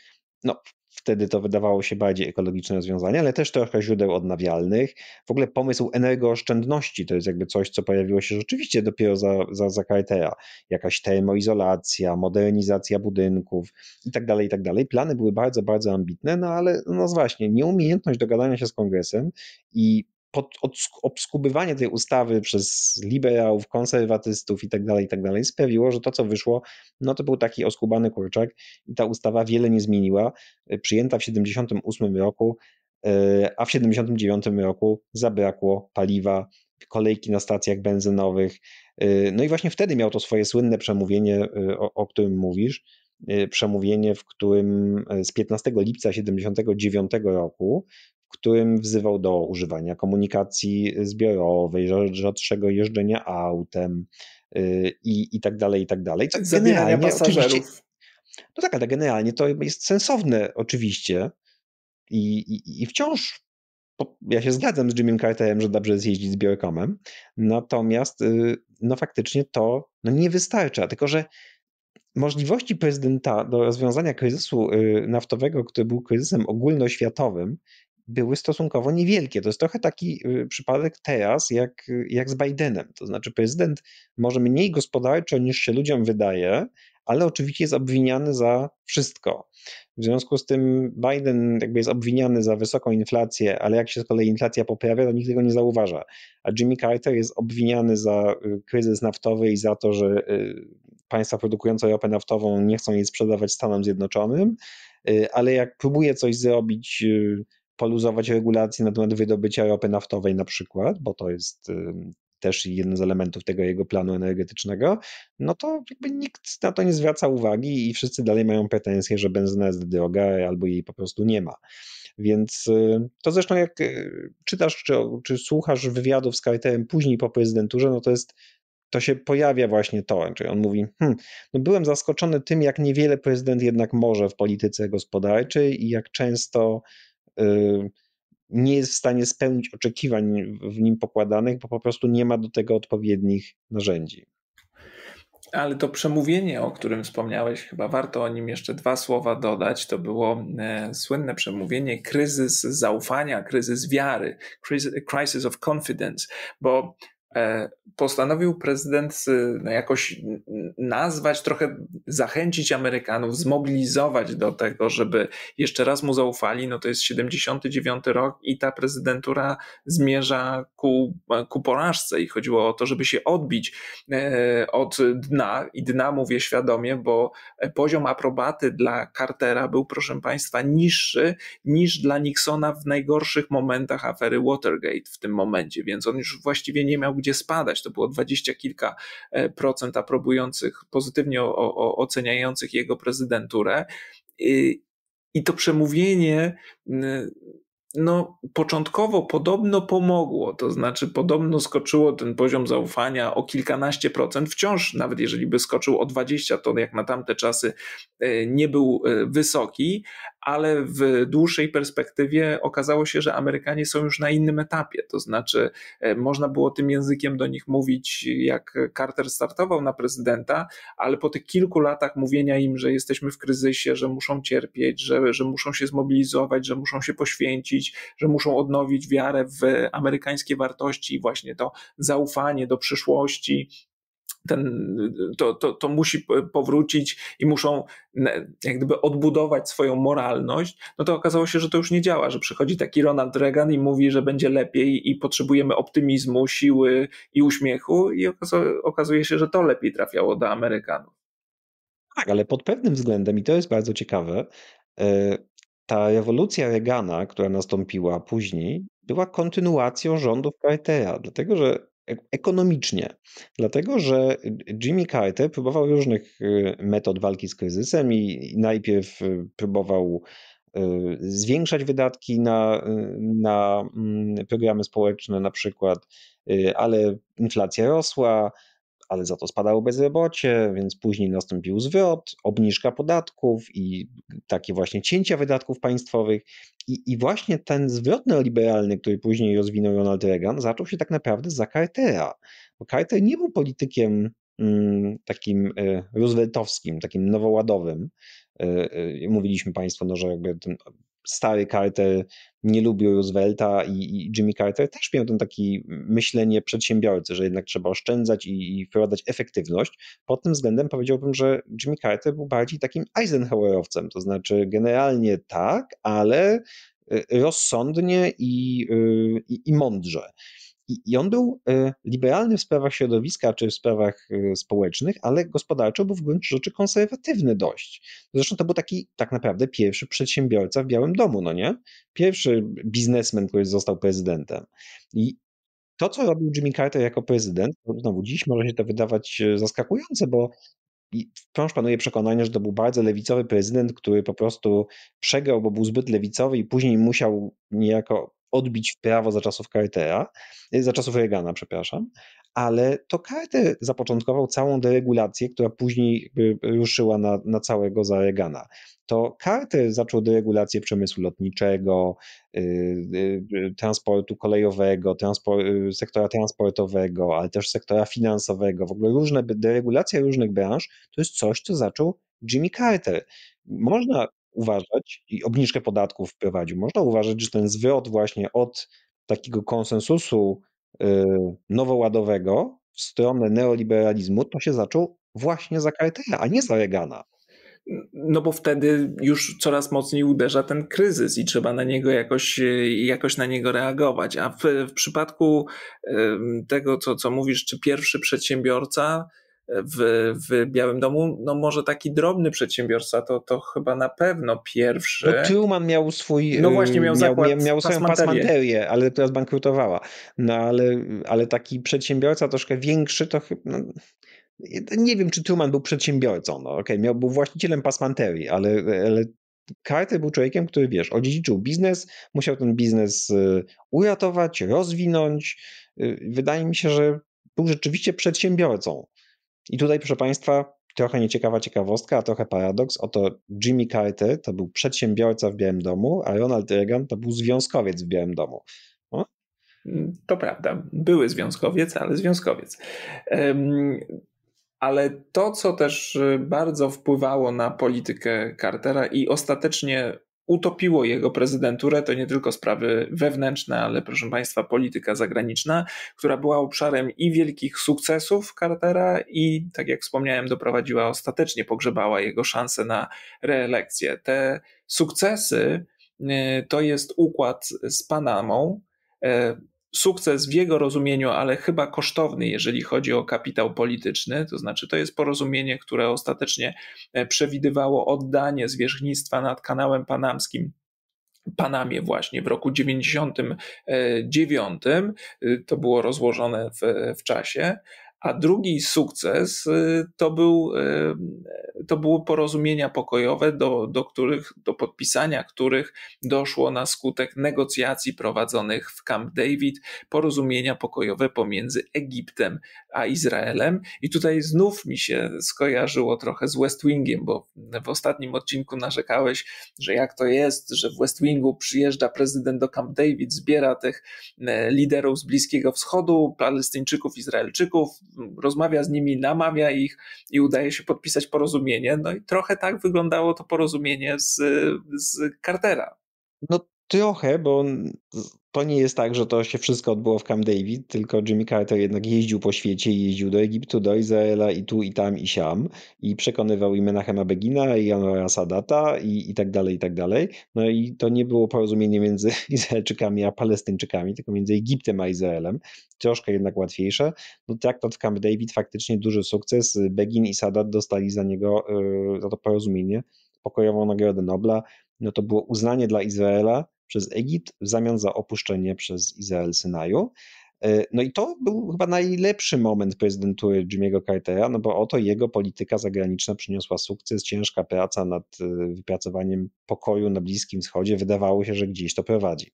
no, wtedy to wydawało się bardziej ekologiczne rozwiązanie, ale też trochę źródeł odnawialnych. W ogóle pomysł energooszczędności to jest jakby coś, co pojawiło się rzeczywiście dopiero za, za, za Cartera. Jakaś termoizolacja, modernizacja budynków i tak dalej, i tak dalej. Plany były bardzo, bardzo ambitne, no ale no właśnie, nieumiejętność dogadania się z kongresem i pod, od, obskubywanie tej ustawy przez liberałów, konserwatystów i tak dalej, i tak dalej sprawiło, że to, co wyszło, no to był taki oskubany kurczak i ta ustawa wiele nie zmieniła. Y, przyjęta w 78 roku, y, a w 79 roku zabrakło paliwa, kolejki na stacjach benzynowych. Y, no i właśnie wtedy miał to swoje słynne przemówienie, o, o którym mówisz, przemówienie, w którym z 15 lipca 79 roku którym wzywał do używania komunikacji zbiorowej, rzadszego jeżdżenia autem y, i, i tak dalej, i tak dalej. Co tak Zabierania pasażerów. No tak, ale generalnie to jest sensowne oczywiście i, i, i wciąż ja się zgadzam z Jimem Carterem, że dobrze jest jeździć z biorkomem, natomiast y, no faktycznie to no nie wystarcza, tylko że możliwości prezydenta do rozwiązania kryzysu y, naftowego, który był kryzysem ogólnoświatowym, były stosunkowo niewielkie. To jest trochę taki y, przypadek teraz, jak, y, jak z Bidenem. To znaczy, prezydent może mniej gospodarczo niż się ludziom wydaje, ale oczywiście jest obwiniany za wszystko. W związku z tym Biden jakby jest obwiniany za wysoką inflację, ale jak się z kolei inflacja poprawia, to nikt tego nie zauważa. A Jimmy Carter jest obwiniany za y, kryzys naftowy i za to, że państwa produkujące ropę naftową nie chcą jej sprzedawać Stanom Zjednoczonym, ale jak próbuje coś zrobić poluzować regulacje na temat wydobycia ropy naftowej na przykład, bo to jest też jeden z elementów tego jego planu energetycznego, no to jakby nikt na to nie zwraca uwagi i wszyscy dalej mają pretensje, że benzyna jest droga albo jej po prostu nie ma. Więc y, to zresztą jak y, czytasz czy, czy słuchasz wywiadów z Carterem później po prezydenturze, no to jest to się pojawia właśnie to, czyli on mówi, hmm, no byłem zaskoczony tym, jak niewiele prezydent jednak może w polityce gospodarczej i jak często Y, nie jest w stanie spełnić oczekiwań w nim pokładanych, bo po prostu nie ma do tego odpowiednich narzędzi. Ale to przemówienie, o którym wspomniałeś, chyba warto o nim jeszcze dwa słowa dodać. To było e, słynne przemówienie kryzys zaufania, kryzys wiary, crisis of confidence, bo E, postanowił prezydent y, no, jakoś nazwać, trochę zachęcić Amerykanów, zmobilizować do tego, żeby jeszcze raz mu zaufali. No to jest 79 rok i ta prezydentura zmierza ku, ku porażce i chodziło o to, żeby się odbić e, od dna i dna mówię świadomie, bo poziom aprobaty dla Cartera był, proszę Państwa, niższy niż dla Nixona w najgorszych momentach afery Watergate w tym momencie, więc on już właściwie nie miał gdzie spadać. To było dwadzieścia kilka e, procent aprobujących, pozytywnie o, o, oceniających jego prezydenturę. I, i to przemówienie no, początkowo podobno pomogło, to znaczy podobno skoczyło ten poziom zaufania o kilkanaście procent, wciąż nawet jeżeli by skoczył o 20, to jak na tamte czasy e, nie był e, wysoki, ale w dłuższej perspektywie okazało się, że Amerykanie są już na innym etapie. To znaczy, e, można było tym językiem do nich mówić, jak Carter startował na prezydenta, ale po tych kilku latach mówienia im, że jesteśmy w kryzysie, że muszą cierpieć, że, że muszą się zmobilizować, że muszą się poświęcić, że muszą odnowić wiarę w amerykańskie wartości i właśnie to zaufanie do przyszłości, ten, to, to, to musi powrócić i muszą jak gdyby odbudować swoją moralność, no to okazało się, że to już nie działa, że przychodzi taki Ronald Reagan i mówi, że będzie lepiej i potrzebujemy optymizmu, siły i uśmiechu i okazuje się, że to lepiej trafiało do Amerykanów. Tak, ale pod pewnym względem, i to jest bardzo ciekawe, e, ta rewolucja Reagana, która nastąpiła później, była kontynuacją rządów Cartera, dlatego że ekonomicznie. Dlatego, że Jimmy Carter próbował różnych y, metod walki z kryzysem i najpierw y, próbował y, zwiększać wydatki na, na mm, programy społeczne na przykład, ale inflacja rosła, ale za to spadało bezrobocie, więc później nastąpił zwrot, obniżka podatków i takie właśnie cięcia wydatków państwowych. I, i właśnie ten zwrot neoliberalny, który później rozwinął Ronald Reagan, zaczął się tak naprawdę za Cartera. Bo Carter nie był politykiem mm, takim e, rooseveltowskim, takim nowoładowym. E, e, mówiliśmy Państwu, no, że jakby ten stary Carter nie lubił Roosevelta i, i, Jimmy Carter też miał ten taki myślenie przedsiębiorcy, że jednak trzeba oszczędzać i, i wprowadzać efektywność. Pod tym względem powiedziałbym, że Jimmy Carter był bardziej takim Eisenhowerowcem, to znaczy generalnie tak, ale y, rozsądnie i, y, i, i mądrze. I, on był e, liberalny w sprawach środowiska czy w sprawach e, społecznych, ale gospodarczo był w gruncie rzeczy konserwatywny dość. Zresztą to był taki tak naprawdę pierwszy przedsiębiorca w Białym Domu, no nie? Pierwszy biznesmen, który został prezydentem. I to, co robił Jimmy Carter jako prezydent, znowu dziś może się to wydawać e, zaskakujące, bo wciąż panuje przekonanie, że to był bardzo lewicowy prezydent, który po prostu przegrał, bo był zbyt lewicowy i później musiał niejako odbić w prawo za czasów Cartera, y, za czasów Reagana, przepraszam, ale to Carter zapoczątkował całą deregulację, która później ruszyła na, na całego za Reagana. To Carter zaczął deregulację przemysłu lotniczego, y, y, transportu kolejowego, sektora transportowego, ale też sektora finansowego. W ogóle różne, deregulacja różnych branż to jest coś, co zaczął Jimmy Carter. Można uważać i obniżkę podatków wprowadził. Można uważać, że ten zwrot właśnie od takiego konsensusu y, nowoładowego w stronę neoliberalizmu to się zaczął właśnie za Cartera, a nie za Reagana no bo wtedy już coraz mocniej uderza ten kryzys i trzeba na niego jakoś, y, jakoś na niego reagować. A w, w przypadku tego, co, co mówisz, czy pierwszy przedsiębiorca, w, w Białym Domu. No może taki drobny przedsiębiorca to, to chyba na pewno pierwszy. No Truman miał swój. No właśnie, y, miał, miał, zakład, miał swoją pasmanterię, ale teraz bankrutowała. No ale, ale taki przedsiębiorca troszkę większy to chyba. No... Nie wiem, czy Truman był przedsiębiorcą. No, okay, miał, był właścicielem pasmanterii, ale, ale Carter był człowiekiem, który wiesz, odziedziczył biznes, musiał ten biznes y, uratować, rozwinąć. Y, wydaje mi się, że był rzeczywiście przedsiębiorcą. I tutaj, proszę Państwa, trochę nieciekawa ciekawostka, a trochę paradoks. Oto Jimmy Carter to był przedsiębiorca w Białym Domu, a Ronald Reagan to był związkowiec w Białym Domu. Mm, to prawda, były związkowiec, ale związkowiec. Um, ale to, co też y, bardzo wpływało na politykę Cartera i ostatecznie utopiło jego prezydenturę, to nie tylko sprawy wewnętrzne, ale proszę Państwa, polityka zagraniczna, która była obszarem i wielkich sukcesów Cartera, i tak jak wspomniałem, doprowadziła ostatecznie, pogrzebała jego szanse na reelekcję. Te sukcesy y, to jest układ z Panamą, y, sukces w jego rozumieniu, ale chyba kosztowny, jeżeli chodzi o kapitał polityczny. To znaczy, to jest porozumienie, które ostatecznie e, przewidywało oddanie zwierzchnictwa nad kanałem panamskim Panamie właśnie w roku 99. E, e, to było rozłożone w, w czasie, a drugi sukces y, to, był, y, to były porozumienia pokojowe, do, do, których, do podpisania których doszło na skutek negocjacji prowadzonych w Camp David, porozumienia pokojowe pomiędzy Egiptem a Izraelem. I tutaj znów mi się skojarzyło trochę z West Wingiem, bo w ostatnim odcinku narzekałeś, że jak to jest, że w West Wingu przyjeżdża prezydent do Camp David, zbiera tych e, liderów z Bliskiego Wschodu, Palestyńczyków, Izraelczyków, rozmawia z nimi, namawia ich i udaje się podpisać porozumienie. No i trochę tak wyglądało to porozumienie z, z Cartera. No Trochę, bo to nie jest tak, że to się wszystko odbyło w Camp David, tylko Jimmy Carter jednak jeździł po świecie, jeździł do Egiptu, do Izraela i tu, i tam, i siam i przekonywał i Menachema Begina, i Anwara Sadata i, i tak dalej, i tak dalej. No i to nie było porozumienie między (laughs) Izraelczykami a Palestyńczykami, tylko między Egiptem a Izraelem. Troszkę jednak łatwiejsze. No traktat w Camp David faktycznie duży sukces. Begin i Sadat dostali za niego, e, za to porozumienie, pokojową Nagrodę Nobla. No to było uznanie dla Izraela, przez Egipt w zamian za opuszczenie przez Izrael Synaju. E, no i to był chyba najlepszy moment prezydentury Jimmy'ego Cartera, no bo oto jego polityka zagraniczna przyniosła sukces, ciężka praca nad e, wypracowaniem pokoju na Bliskim Wschodzie, wydawało się, że gdzieś to prowadzi.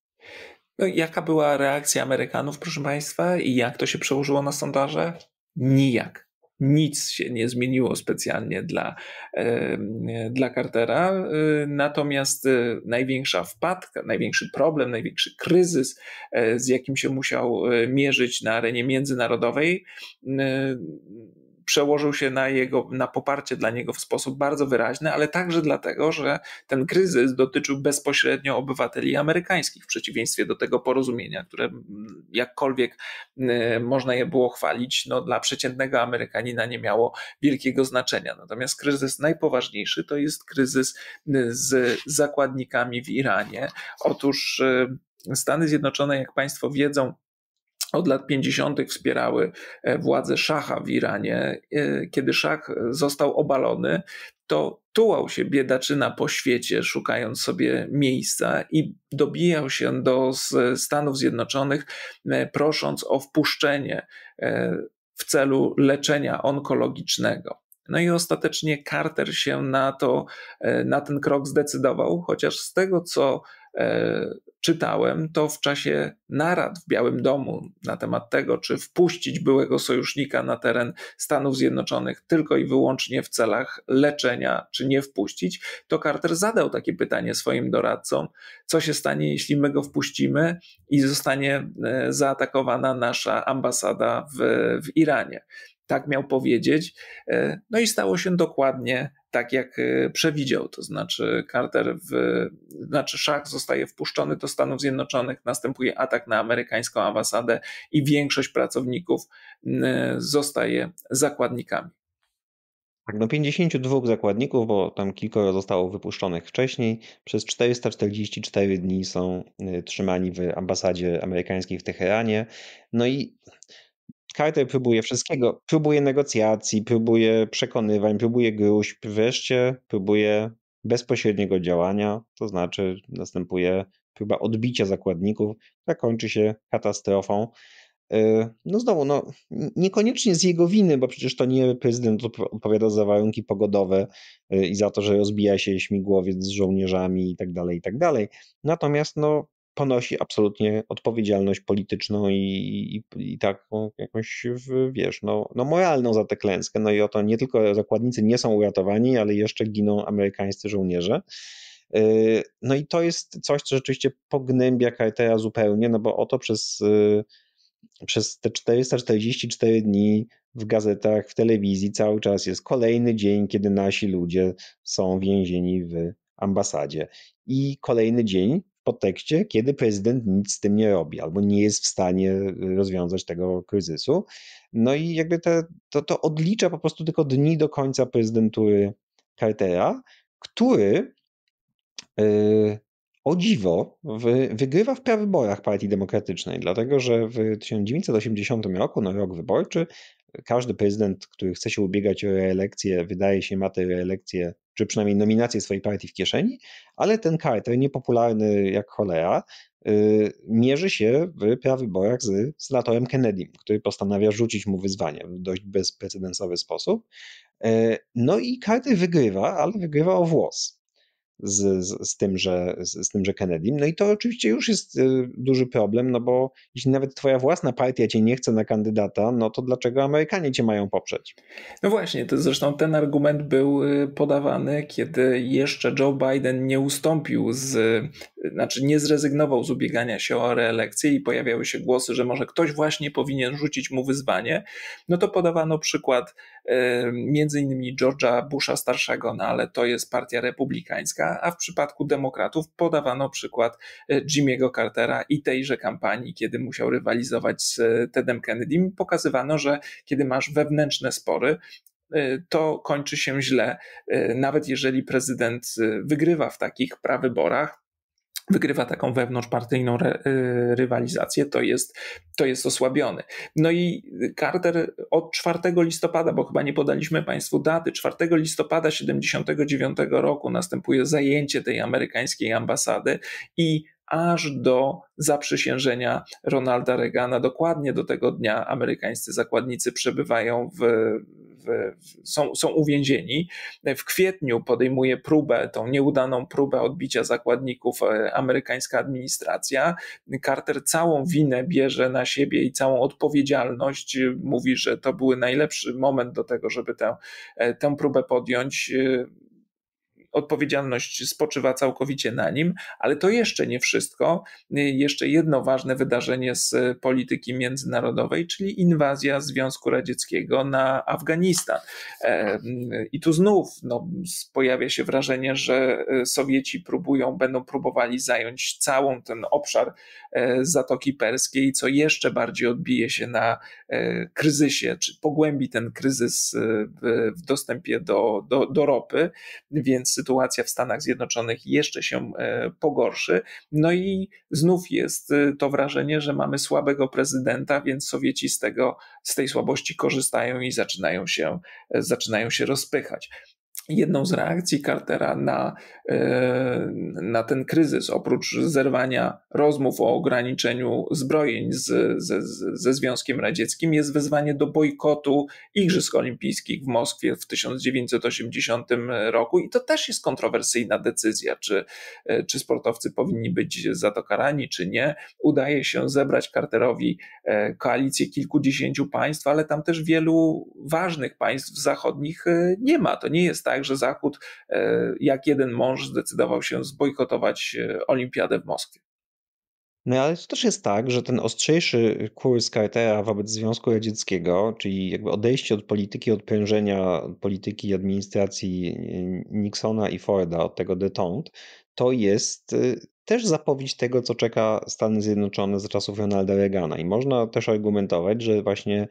No, jaka była reakcja Amerykanów, proszę Państwa, i jak to się przełożyło na sondaże? Nijak nic się nie zmieniło specjalnie dla, e, dla Cartera. E, natomiast e, największa wpadka, największy problem, największy kryzys, z jakim się musiał mierzyć na arenie międzynarodowej, przełożył się na, jego, na poparcie dla niego w sposób bardzo wyraźny, ale także dlatego, że ten kryzys dotyczył bezpośrednio obywateli amerykańskich, w przeciwieństwie do tego porozumienia, które jakkolwiek można je było chwalić, no dla przeciętnego Amerykanina nie miało wielkiego znaczenia. Natomiast kryzys najpoważniejszy to jest kryzys z zakładnikami w Iranie. Otóż y, Stany Zjednoczone, jak Państwo wiedzą, od lat 50. wspierały e, władze szacha w Iranie. E, kiedy szach został obalony, to tułał się biedaczyna po świecie, szukając sobie miejsca i dobijał się do Stanów Zjednoczonych, e, prosząc o wpuszczenie w celu leczenia onkologicznego. No i ostatecznie Carter się na to, na ten krok zdecydował, chociaż z tego co E, czytałem, to w czasie narad w Białym Domu na temat tego, czy wpuścić byłego sojusznika na teren Stanów Zjednoczonych tylko i wyłącznie w celach leczenia, czy nie wpuścić, to Carter zadał takie pytanie swoim doradcom: co się stanie, jeśli my go wpuścimy i zostanie e, zaatakowana nasza ambasada w, w Iranie? tak miał powiedzieć. E, no i stało się dokładnie tak, jak e, przewidział. To znaczy, Carter, w, znaczy Szach zostaje wpuszczony do Stanów Zjednoczonych, następuje atak na amerykańską ambasadę i większość pracowników zostaje zakładnikami. Tak, no 52 zakładników, bo tam kilkoro zostało wypuszczonych wcześniej, przez 444 dni są e, trzymani w ambasadzie amerykańskiej w Teheranie. No i Carter próbuje wszystkiego. Próbuje negocjacji, próbuje przekonywań, próbuje gruźb, wreszcie próbuje bezpośredniego działania, to znaczy następuje próba odbicia zakładników, Tak kończy się katastrofą. Y, no znowu, no, niekoniecznie z jego winy, bo przecież to nie prezydent odpowiada za warunki pogodowe y, i za to, że rozbija się śmigłowiec z żołnierzami i tak dalej, i tak dalej. Natomiast no, ponosi absolutnie odpowiedzialność polityczną i, i, i taką jakąś, wiesz, no, no moralną za tę klęskę. No i oto nie tylko zakładnicy nie są uratowani, ale jeszcze giną amerykańscy żołnierze. Y, no i to jest coś, co rzeczywiście pognębia Cartera zupełnie, no bo oto przez, y, przez te 444 dni w gazetach, w telewizji cały czas jest kolejny dzień, kiedy nasi ludzie są więzieni w ambasadzie. I kolejny dzień, podtekście, kiedy prezydent nic z tym nie robi albo nie jest w stanie y, rozwiązać tego kryzysu. No i jakby te, to, to odlicza po prostu tylko dni do końca prezydentury Cartera, który yy, o dziwo wygrywa w prawyborach Partii Demokratycznej, dlatego że w 1980 roku, no rok wyborczy, każdy prezydent, który chce się ubiegać o reelekcję, wydaje się ma tę reelekcję, czy przynajmniej nominację swojej partii w kieszeni, ale ten Carter, niepopularny jak cholera, y, mierzy się w prawyborach z senatorem Kennedym, który postanawia rzucić mu wyzwanie w dość bezprecedensowy sposób. E, no i Carter wygrywa, ale wygrywa o włos z, z, z, tym, że, z, z tym, że Kennedy. No i to oczywiście już jest y, duży problem, no bo jeśli nawet twoja własna partia cię nie chce na kandydata, no to dlaczego Amerykanie cię mają poprzeć? No właśnie, to zresztą ten argument był y, podawany, kiedy jeszcze Joe Biden nie ustąpił z, y, znaczy nie zrezygnował z ubiegania się o reelekcję i pojawiały się głosy, że może ktoś właśnie powinien rzucić mu wyzwanie. No to podawano przykład między innymi George'a Busha starszego, no ale to jest partia republikańska, a w przypadku demokratów podawano przykład e, Jimmy'ego Cartera i tejże kampanii, kiedy musiał rywalizować z e, Tedem Kennedy. Pokazywano, że kiedy masz wewnętrzne spory, e, to kończy się źle, nawet jeżeli prezydent wygrywa w takich prawyborach, wygrywa taką wewnątrzpartyjną re, y, rywalizację, to jest, to jest osłabiony. No i Carter od 4 listopada, bo chyba nie podaliśmy Państwu daty, 4 listopada 79 roku następuje zajęcie tej amerykańskiej ambasady i aż do zaprzysiężenia Ronalda Reagana. Dokładnie do tego dnia amerykańscy zakładnicy przebywają w są, są uwięzieni. W kwietniu podejmuje próbę, tą nieudaną próbę odbicia zakładników e, amerykańska administracja. Carter całą winę bierze na siebie i całą odpowiedzialność. E, mówi, że to był najlepszy moment do tego, żeby tę, e, tę próbę podjąć odpowiedzialność spoczywa całkowicie na nim, ale to jeszcze nie wszystko. Y, jeszcze jedno ważne wydarzenie z polityki międzynarodowej, czyli inwazja Związku Radzieckiego na Afganistan. E, mm, I tu znów no, pojawia się wrażenie, że e, Sowieci próbują, będą próbowali zająć całą ten obszar e, Zatoki Perskiej, co jeszcze bardziej odbije się na kryzysie, czy pogłębi ten kryzys w dostępie do, do, do ropy, więc sytuacja w Stanach Zjednoczonych jeszcze się e, pogorszy. No i znów jest e, to wrażenie, że mamy słabego prezydenta, więc Sowieci z tego, z tej słabości korzystają i zaczynają się, e, zaczynają się rozpychać jedną z reakcji Cartera na, e, na ten kryzys, oprócz zerwania rozmów o ograniczeniu zbrojeń z, ze Związkiem Radzieckim, jest wezwanie do bojkotu Igrzysk Olimpijskich w Moskwie w 1980 roku. I to też jest kontrowersyjna decyzja, czy, e, czy sportowcy powinni być za to karani, czy nie. Udaje się zebrać Carterowi e, koalicję kilkudziesięciu państw, ale tam też wielu ważnych państw zachodnich nie ma. To nie jest tak, tak, że Zachód, e, jak jeden mąż, zdecydował się zbojkotować e, Olimpiadę w Moskwie. No ale to też jest tak, że ten ostrzejszy kurs Cartera wobec Związku Radzieckiego, czyli jakby odejście od polityki odprężenia, polityki administracji e, Nixona i Forda, od tego detente, to jest też zapowiedź tego, co czeka Stany Zjednoczone z czasów Ronalda Reagana. I można też argumentować, że właśnie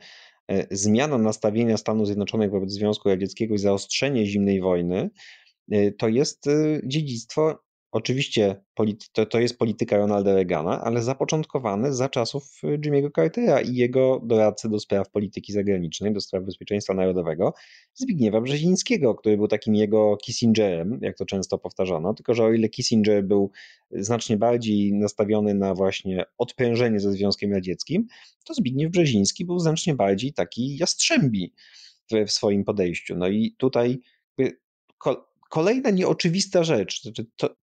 E, zmiana nastawienia Stanów Zjednoczonych wobec Związku Radzieckiego i zaostrzenie zimnej wojny e, to jest e, dziedzictwo Oczywiście to, to jest polityka Ronalda Reagana, ale zapoczątkowane za czasów y, Jimmy'ego Cartera i jego doradcy do spraw polityki zagranicznej, do spraw bezpieczeństwa narodowego, Zbigniewa Brzezińskiego, który był takim jego Kissingerem, jak to często powtarzano, tylko że o ile Kissinger był znacznie bardziej nastawiony na właśnie odprężenie ze Związkiem Radzieckim, to Zbigniew Brzeziński był znacznie bardziej taki jastrzębi w, w swoim podejściu. No i tutaj kolejna nieoczywista rzecz. Znaczy, to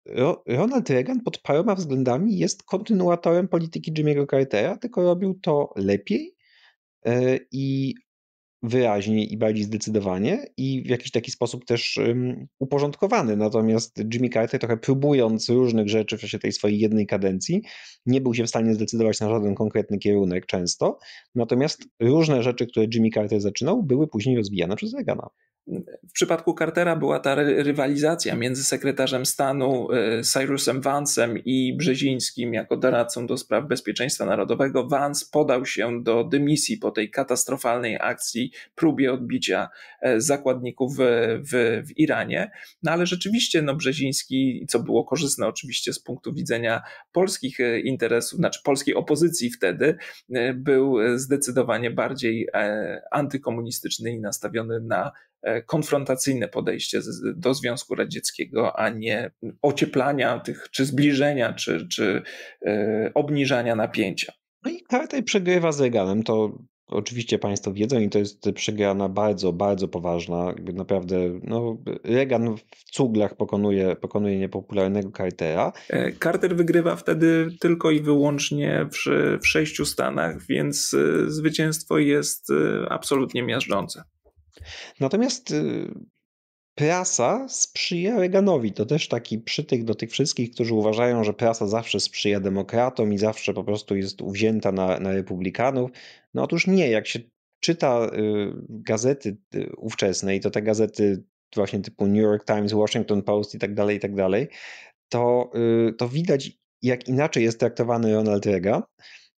Ronald Reagan pod paroma względami jest kontynuatorem polityki Jimmy'ego Cartera, tylko robił to lepiej e, i wyraźniej i bardziej zdecydowanie i w jakiś taki sposób też uporządkowany. Natomiast Jimmy Carter trochę próbując różnych rzeczy w czasie tej swojej jednej kadencji, nie był się w stanie zdecydować na żaden konkretny kierunek często. Natomiast różne rzeczy, które Jimmy Carter zaczynał, były później rozwijane przez Reagana. W przypadku Cartera była ta rywalizacja między sekretarzem stanu e, Cyrusem Vansem i Brzezińskim jako doradcą do spraw bezpieczeństwa narodowego. Vance podał się do dymisji po tej katastrofalnej akcji, próbie odbicia e, zakładników w, w Iranie. No ale rzeczywiście no Brzeziński, co było korzystne oczywiście z punktu widzenia polskich e, interesów, znaczy polskiej opozycji wtedy, był zdecydowanie bardziej antykomunistyczny i nastawiony na E, konfrontacyjne podejście do Związku Radzieckiego, a nie ocieplania tych, czy zbliżenia, czy, czy e, obniżania napięcia. No i Kartaj przegrywa z Reaganem, to oczywiście Państwo wiedzą i to jest przegrana bardzo, bardzo poważna, naprawdę, no Reagan w cuglach pokonuje, pokonuje niepopularnego Cartera. Carter e, wygrywa wtedy tylko i wyłącznie w, w sześciu stanach, więc zwycięstwo jest absolutnie miażdżące. Natomiast y, prasa sprzyja Reaganowi. To też taki przytyk do tych wszystkich, którzy uważają, że prasa zawsze sprzyja demokratom i zawsze po prostu jest uwzięta na, na republikanów. No otóż nie, jak się czyta y, gazety y, ówczesne i to te gazety właśnie typu New York Times, Washington Post i tak dalej, i tak dalej, to, to widać jak inaczej jest traktowany Ronald Reagan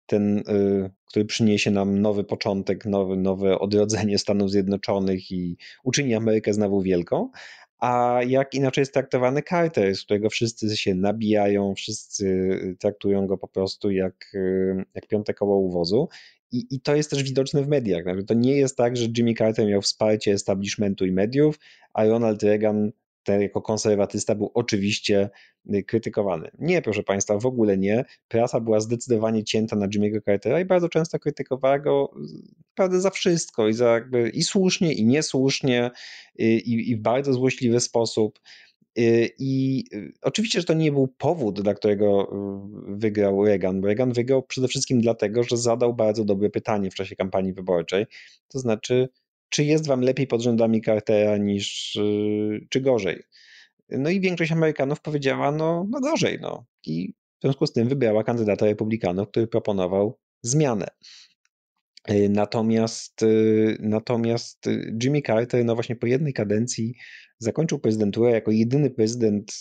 ten, y, który przyniesie nam nowy początek, nowy, nowe odrodzenie Stanów Zjednoczonych i uczyni Amerykę znowu wielką, a jak inaczej jest traktowany Carter, z którego wszyscy się nabijają, wszyscy y, traktują go po prostu jak, y, jak piąte koło uwozu. I, I to jest też widoczne w mediach. Znaczy, to nie jest tak, że Jimmy Carter miał wsparcie establishmentu i mediów, a Ronald Reagan ten jako konserwatysta był oczywiście y, krytykowany. Nie, proszę Państwa, w ogóle nie. Prasa była zdecydowanie cięta na Jimmy'ego Cartera i bardzo często krytykowała go naprawdę y, za wszystko i, za jakby, i słusznie, i niesłusznie, y, i, i w bardzo złośliwy sposób. I oczywiście, że to nie był powód, dla którego wygrał Reagan. Reagan wygrał przede wszystkim dlatego, że zadał bardzo dobre pytanie w czasie kampanii wyborczej, to znaczy, czy jest wam lepiej pod rządami Cartera niż, y, czy gorzej. No i większość Amerykanów powiedziała, no, no gorzej, no. I w związku z tym wybrała kandydata republikanów, który proponował zmianę. Y, natomiast, y, natomiast Jimmy Carter, no właśnie po jednej kadencji, zakończył prezydenturę jako jedyny prezydent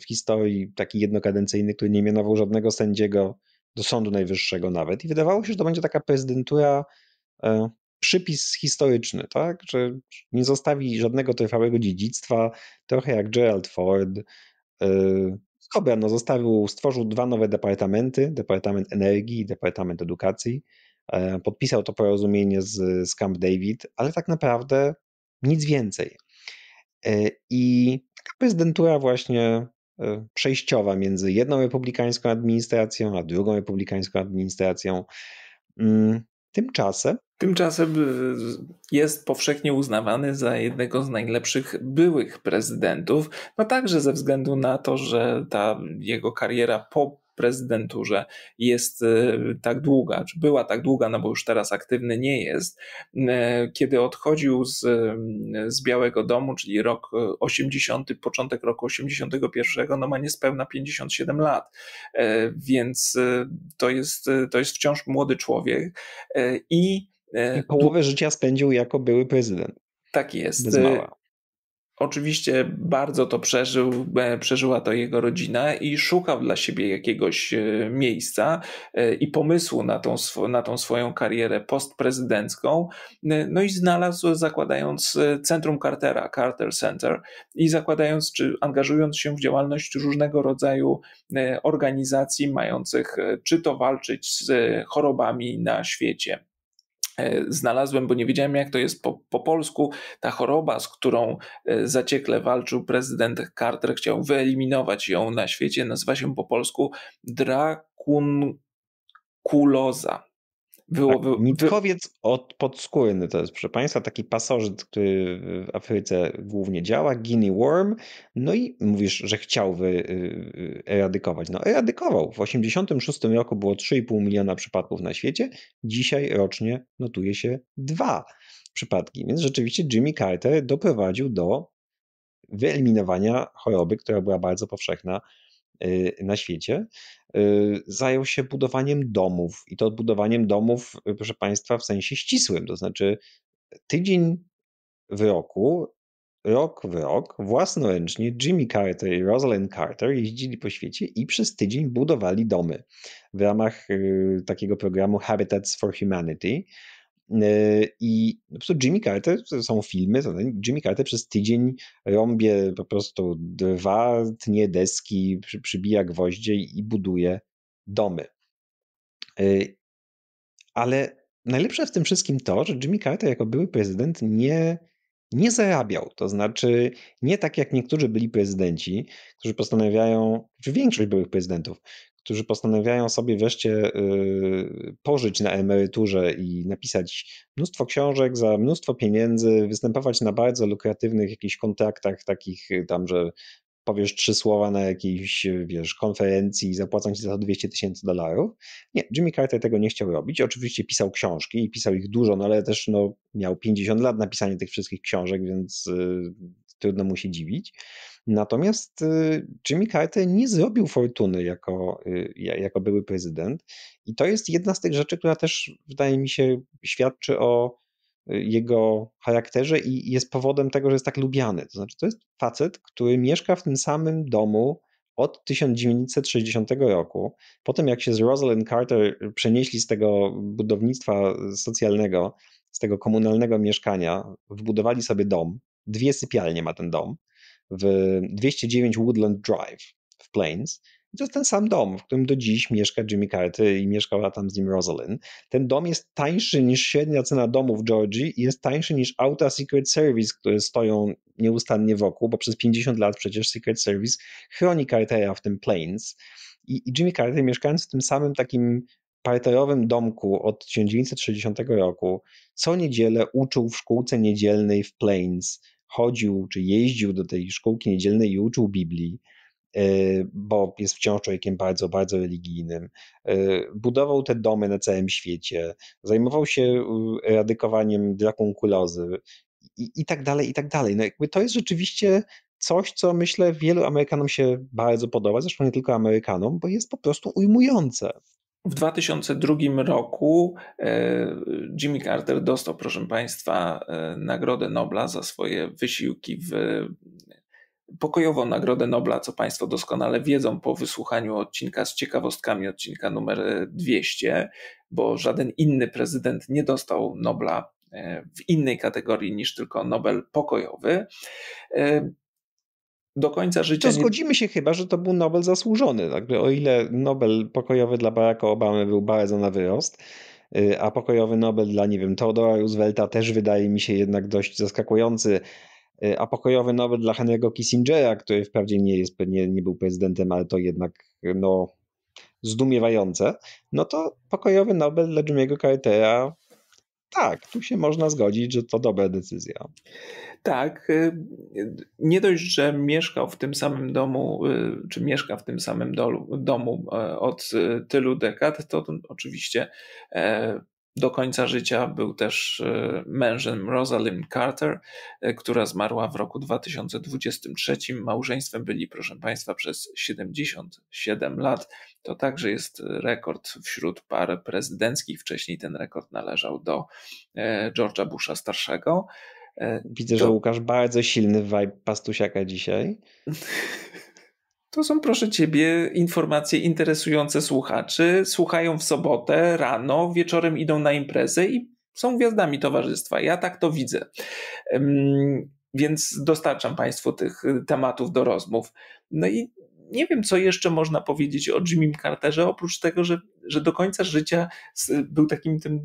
w historii taki jednokadencyjny, który nie mianował żadnego sędziego do Sądu Najwyższego nawet. I wydawało się, że to będzie taka prezydentura e, przypis historyczny, tak? Że nie zostawi żadnego trwałego dziedzictwa, trochę jak Gerald Ford. Dobra, y, no zostawił, stworzył dwa nowe departamenty, Departament Energii i Departament Edukacji. E, podpisał to porozumienie z, z Camp David, ale tak naprawdę nic więcej. E, I taka prezydentura właśnie e, przejściowa między jedną republikańską administracją, a drugą republikańską administracją mm, Tymczasem Tymczasem y, jest powszechnie uznawany za jednego z najlepszych byłych prezydentów, no także ze względu na to, że ta jego kariera po prezydenturze jest e, tak długa, czy była tak długa, no bo już teraz aktywny nie jest, e, kiedy odchodził z, z Białego Domu, czyli rok 80, e, początek roku 81, no ma niespełna 57 lat, więc to jest, to jest wciąż młody człowiek i, I połowę życia spędził jako były prezydent. Tak jest. Oczywiście bardzo to przeżył, e, przeżyła to jego rodzina i szukał dla siebie jakiegoś e, miejsca e, i pomysłu na tą, na tą swoją karierę postprezydencką. No i znalazł, zakładając Centrum Cartera, Carter Center, i zakładając czy angażując się w działalność różnego rodzaju organizacji mających czy to walczyć z chorobami na świecie E, znalazłem, bo nie wiedziałem jak to jest po, po polsku, ta choroba, z którą e, zaciekle walczył prezydent Carter, chciał wyeliminować ją na świecie, nazywa się po polsku Kuloza. Było, tak, było, nitkowiec od podskórny to jest, proszę Państwa, taki pasożyt, który w Afryce głównie działa, guinea worm, no i mówisz, że chciał wy, y, y, eradykować. No eradykował. W 1986 roku było 3,5 miliona przypadków na świecie, dzisiaj rocznie notuje się dwa przypadki, więc rzeczywiście Jimmy Carter doprowadził do wyeliminowania choroby, która była bardzo powszechna Y, na świecie, y, zajął się budowaniem domów i to budowaniem domów, y, proszę Państwa, w sensie ścisłym, to znaczy tydzień w roku rok w rok własnoręcznie Jimmy Carter i Rosalind Carter jeździli po świecie i przez tydzień budowali domy w ramach takiego programu Habitats for Humanity, Yy, I po prostu Jimmy Carter, to są filmy, Jimmy Carter przez tydzień rąbie po prostu dwa tnie deski, przybija gwoździe i buduje domy. Yy, ale najlepsze w tym wszystkim to, że Jimmy Carter jako były prezydent nie, nie zarabiał. To znaczy, nie tak jak niektórzy byli prezydenci, którzy postanawiają, czy większość byłych prezydentów, którzy postanawiają sobie wreszcie y, pożyć na emeryturze i napisać mnóstwo książek za mnóstwo pieniędzy, występować na bardzo lukratywnych jakichś kontraktach takich y, tam, że powiesz trzy słowa na jakiejś, y, wiesz, konferencji i zapłacą ci za to 200 tysięcy dolarów. Nie, Jimmy Carter tego nie chciał robić. Oczywiście pisał książki i pisał ich dużo, no ale też no, miał 50 lat na pisanie tych wszystkich książek, więc trudno mu się dziwić. Natomiast y, Jimmy Carter nie zrobił fortuny jako, y, jako były prezydent i to jest jedna z tych rzeczy, która też wydaje mi się świadczy o y, jego charakterze i jest powodem tego, że jest tak lubiany. To znaczy, to jest facet, który mieszka w tym samym domu od 1960 roku. Po tym, jak się z Rosalind Carter przenieśli z tego budownictwa socjalnego, z tego komunalnego mieszkania, wbudowali sobie dom, dwie sypialnie ma ten dom w 209 Woodland Drive w Plains. I to jest ten sam dom, w którym do dziś mieszka Jimmy Carter i mieszkała tam z nim Rosalind. Ten dom jest tańszy niż średnia cena domu w Georgii i jest tańszy niż auta Secret Service, które stoją nieustannie wokół, bo przez 50 lat przecież Secret Service chroni Cartera w tym Plains. I, i Jimmy Carter mieszkając w tym samym takim parterowym domku od 1960 roku co niedzielę uczył w szkółce niedzielnej w Plains. Chodził czy jeździł do tej szkółki niedzielnej i uczył Biblii e, bo jest wciąż człowiekiem bardzo, bardzo religijnym. E, budował te domy na całym świecie, zajmował się radykowaniem drakonkulozy i, i tak dalej, i tak dalej. No jakby to jest rzeczywiście coś, co myślę wielu Amerykanom się bardzo podoba, zresztą nie tylko Amerykanom, bo jest po prostu ujmujące. W 2002 roku e, Jimmy Carter dostał, proszę Państwa, e, Nagrodę Nobla za swoje wysiłki w pokojową Nagrodę Nobla, co Państwo doskonale wiedzą po wysłuchaniu odcinka z ciekawostkami, odcinka numer 200, e, bo żaden inny prezydent nie dostał Nobla w innej kategorii niż tylko Nobel Pokojowy do końca życia. To no zgodzimy się chyba, że to był Nobel zasłużony. Także o ile Nobel pokojowy dla Baracka Obamy był bardzo na wyrost, y, a pokojowy Nobel dla, nie wiem, Theodora Roosevelta też wydaje mi się jednak dość zaskakujący, y, a pokojowy Nobel dla Henry'ego Kissingera, który wprawdzie nie, jest, nie, nie był prezydentem, ale to jednak no, zdumiewające, no to pokojowy Nobel dla Jimmy'ego Cartera tak, tu się można zgodzić, że to dobra decyzja. Tak. Y, nie dość, że mieszkał w tym samym domu, y, czy mieszka w tym samym dolu, domu y, od tylu dekad, to oczywiście e, do końca życia był też e, mężem Rosalind Carter, e, która zmarła w roku 2023. Małżeństwem byli, proszę Państwa, przez 77 lat. To także jest rekord wśród par prezydenckich. Wcześniej ten rekord należał do e, George'a Busha starszego. Widzę, to... że Łukasz bardzo silny vibe pastusiaka dzisiaj. (laughs) To są, proszę ciebie, informacje interesujące słuchaczy. Słuchają w sobotę, rano, wieczorem idą na imprezę i są gwiazdami towarzystwa. Ja tak to widzę. Więc dostarczam Państwu tych y, tematów do rozmów. No i nie wiem, co jeszcze można powiedzieć o Jimim Carterze, oprócz tego, że, że do końca życia był takim tym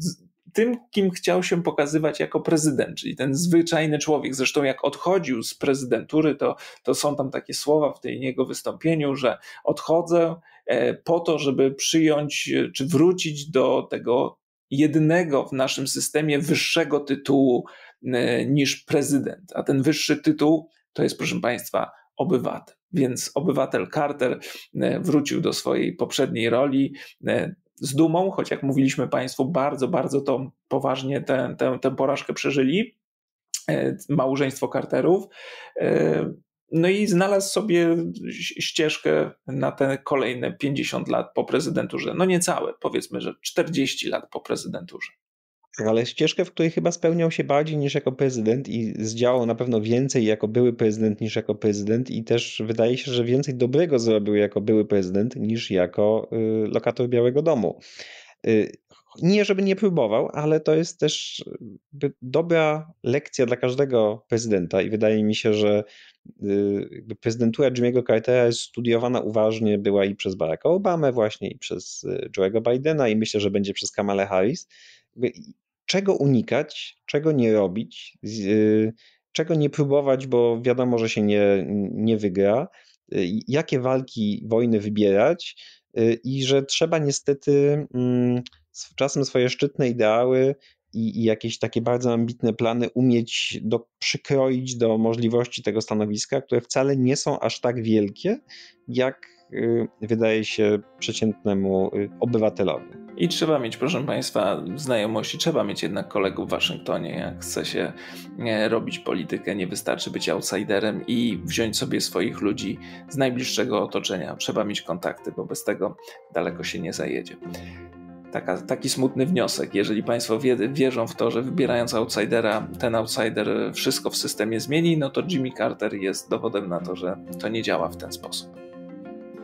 tym, kim chciał się pokazywać jako prezydent, czyli ten zwyczajny człowiek. Zresztą jak odchodził z prezydentury, to, to są tam takie słowa w tej jego wystąpieniu, że odchodzę e, po to, żeby przyjąć e, czy wrócić do tego jednego w naszym systemie wyższego tytułu e, niż prezydent. A ten wyższy tytuł to jest, proszę Państwa, obywatel. Więc obywatel Carter wrócił do swojej poprzedniej roli, z dumą, choć jak mówiliśmy Państwu, bardzo, bardzo to poważnie tę, tę, tę porażkę przeżyli, e, małżeństwo karterów, e, No i znalazł sobie ścieżkę na te kolejne 50 lat po prezydenturze. No niecałe, powiedzmy, że 40 lat po prezydenturze ale ścieżkę, w której chyba spełniał się bardziej niż jako prezydent i zdziałał na pewno więcej jako były prezydent niż jako prezydent i też wydaje się, że więcej dobrego zrobił jako były prezydent niż jako y, lokator Białego Domu. Y, nie, żeby nie próbował, ale to jest też dobra lekcja dla każdego prezydenta i wydaje mi się, że y, prezydentura Jimmy'ego Cartera jest studiowana uważnie, była i przez Baracka Obamę właśnie, i przez Joe'ego Bidena i myślę, że będzie przez Kamala Harris czego unikać, czego nie robić, y, czego nie próbować, bo wiadomo, że się nie, nie wygra, y, jakie walki, wojny wybierać y, i że trzeba niestety mm, czasem swoje szczytne ideały i, i, jakieś takie bardzo ambitne plany umieć do, przykroić do możliwości tego stanowiska, które wcale nie są aż tak wielkie, jak wydaje się przeciętnemu obywatelowi. I trzeba mieć, proszę Państwa, znajomości, trzeba mieć jednak kolegów w Waszyngtonie, jak chce się e, robić politykę. Nie wystarczy być outsiderem i wziąć sobie swoich ludzi z najbliższego otoczenia. Trzeba mieć kontakty, bo bez tego daleko się nie zajedzie. Taka, taki smutny wniosek. Jeżeli Państwo wierzą w to, że wybierając outsidera, ten outsider wszystko w systemie zmieni, no to Jimmy Carter jest dowodem na to, że to nie działa w ten sposób.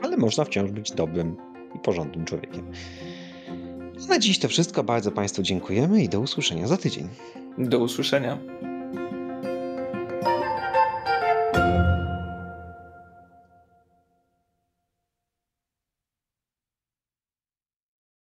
Ale można wciąż być dobrym i porządnym człowiekiem. Na dziś to wszystko. Bardzo Państwu dziękujemy i do usłyszenia za tydzień. Do usłyszenia.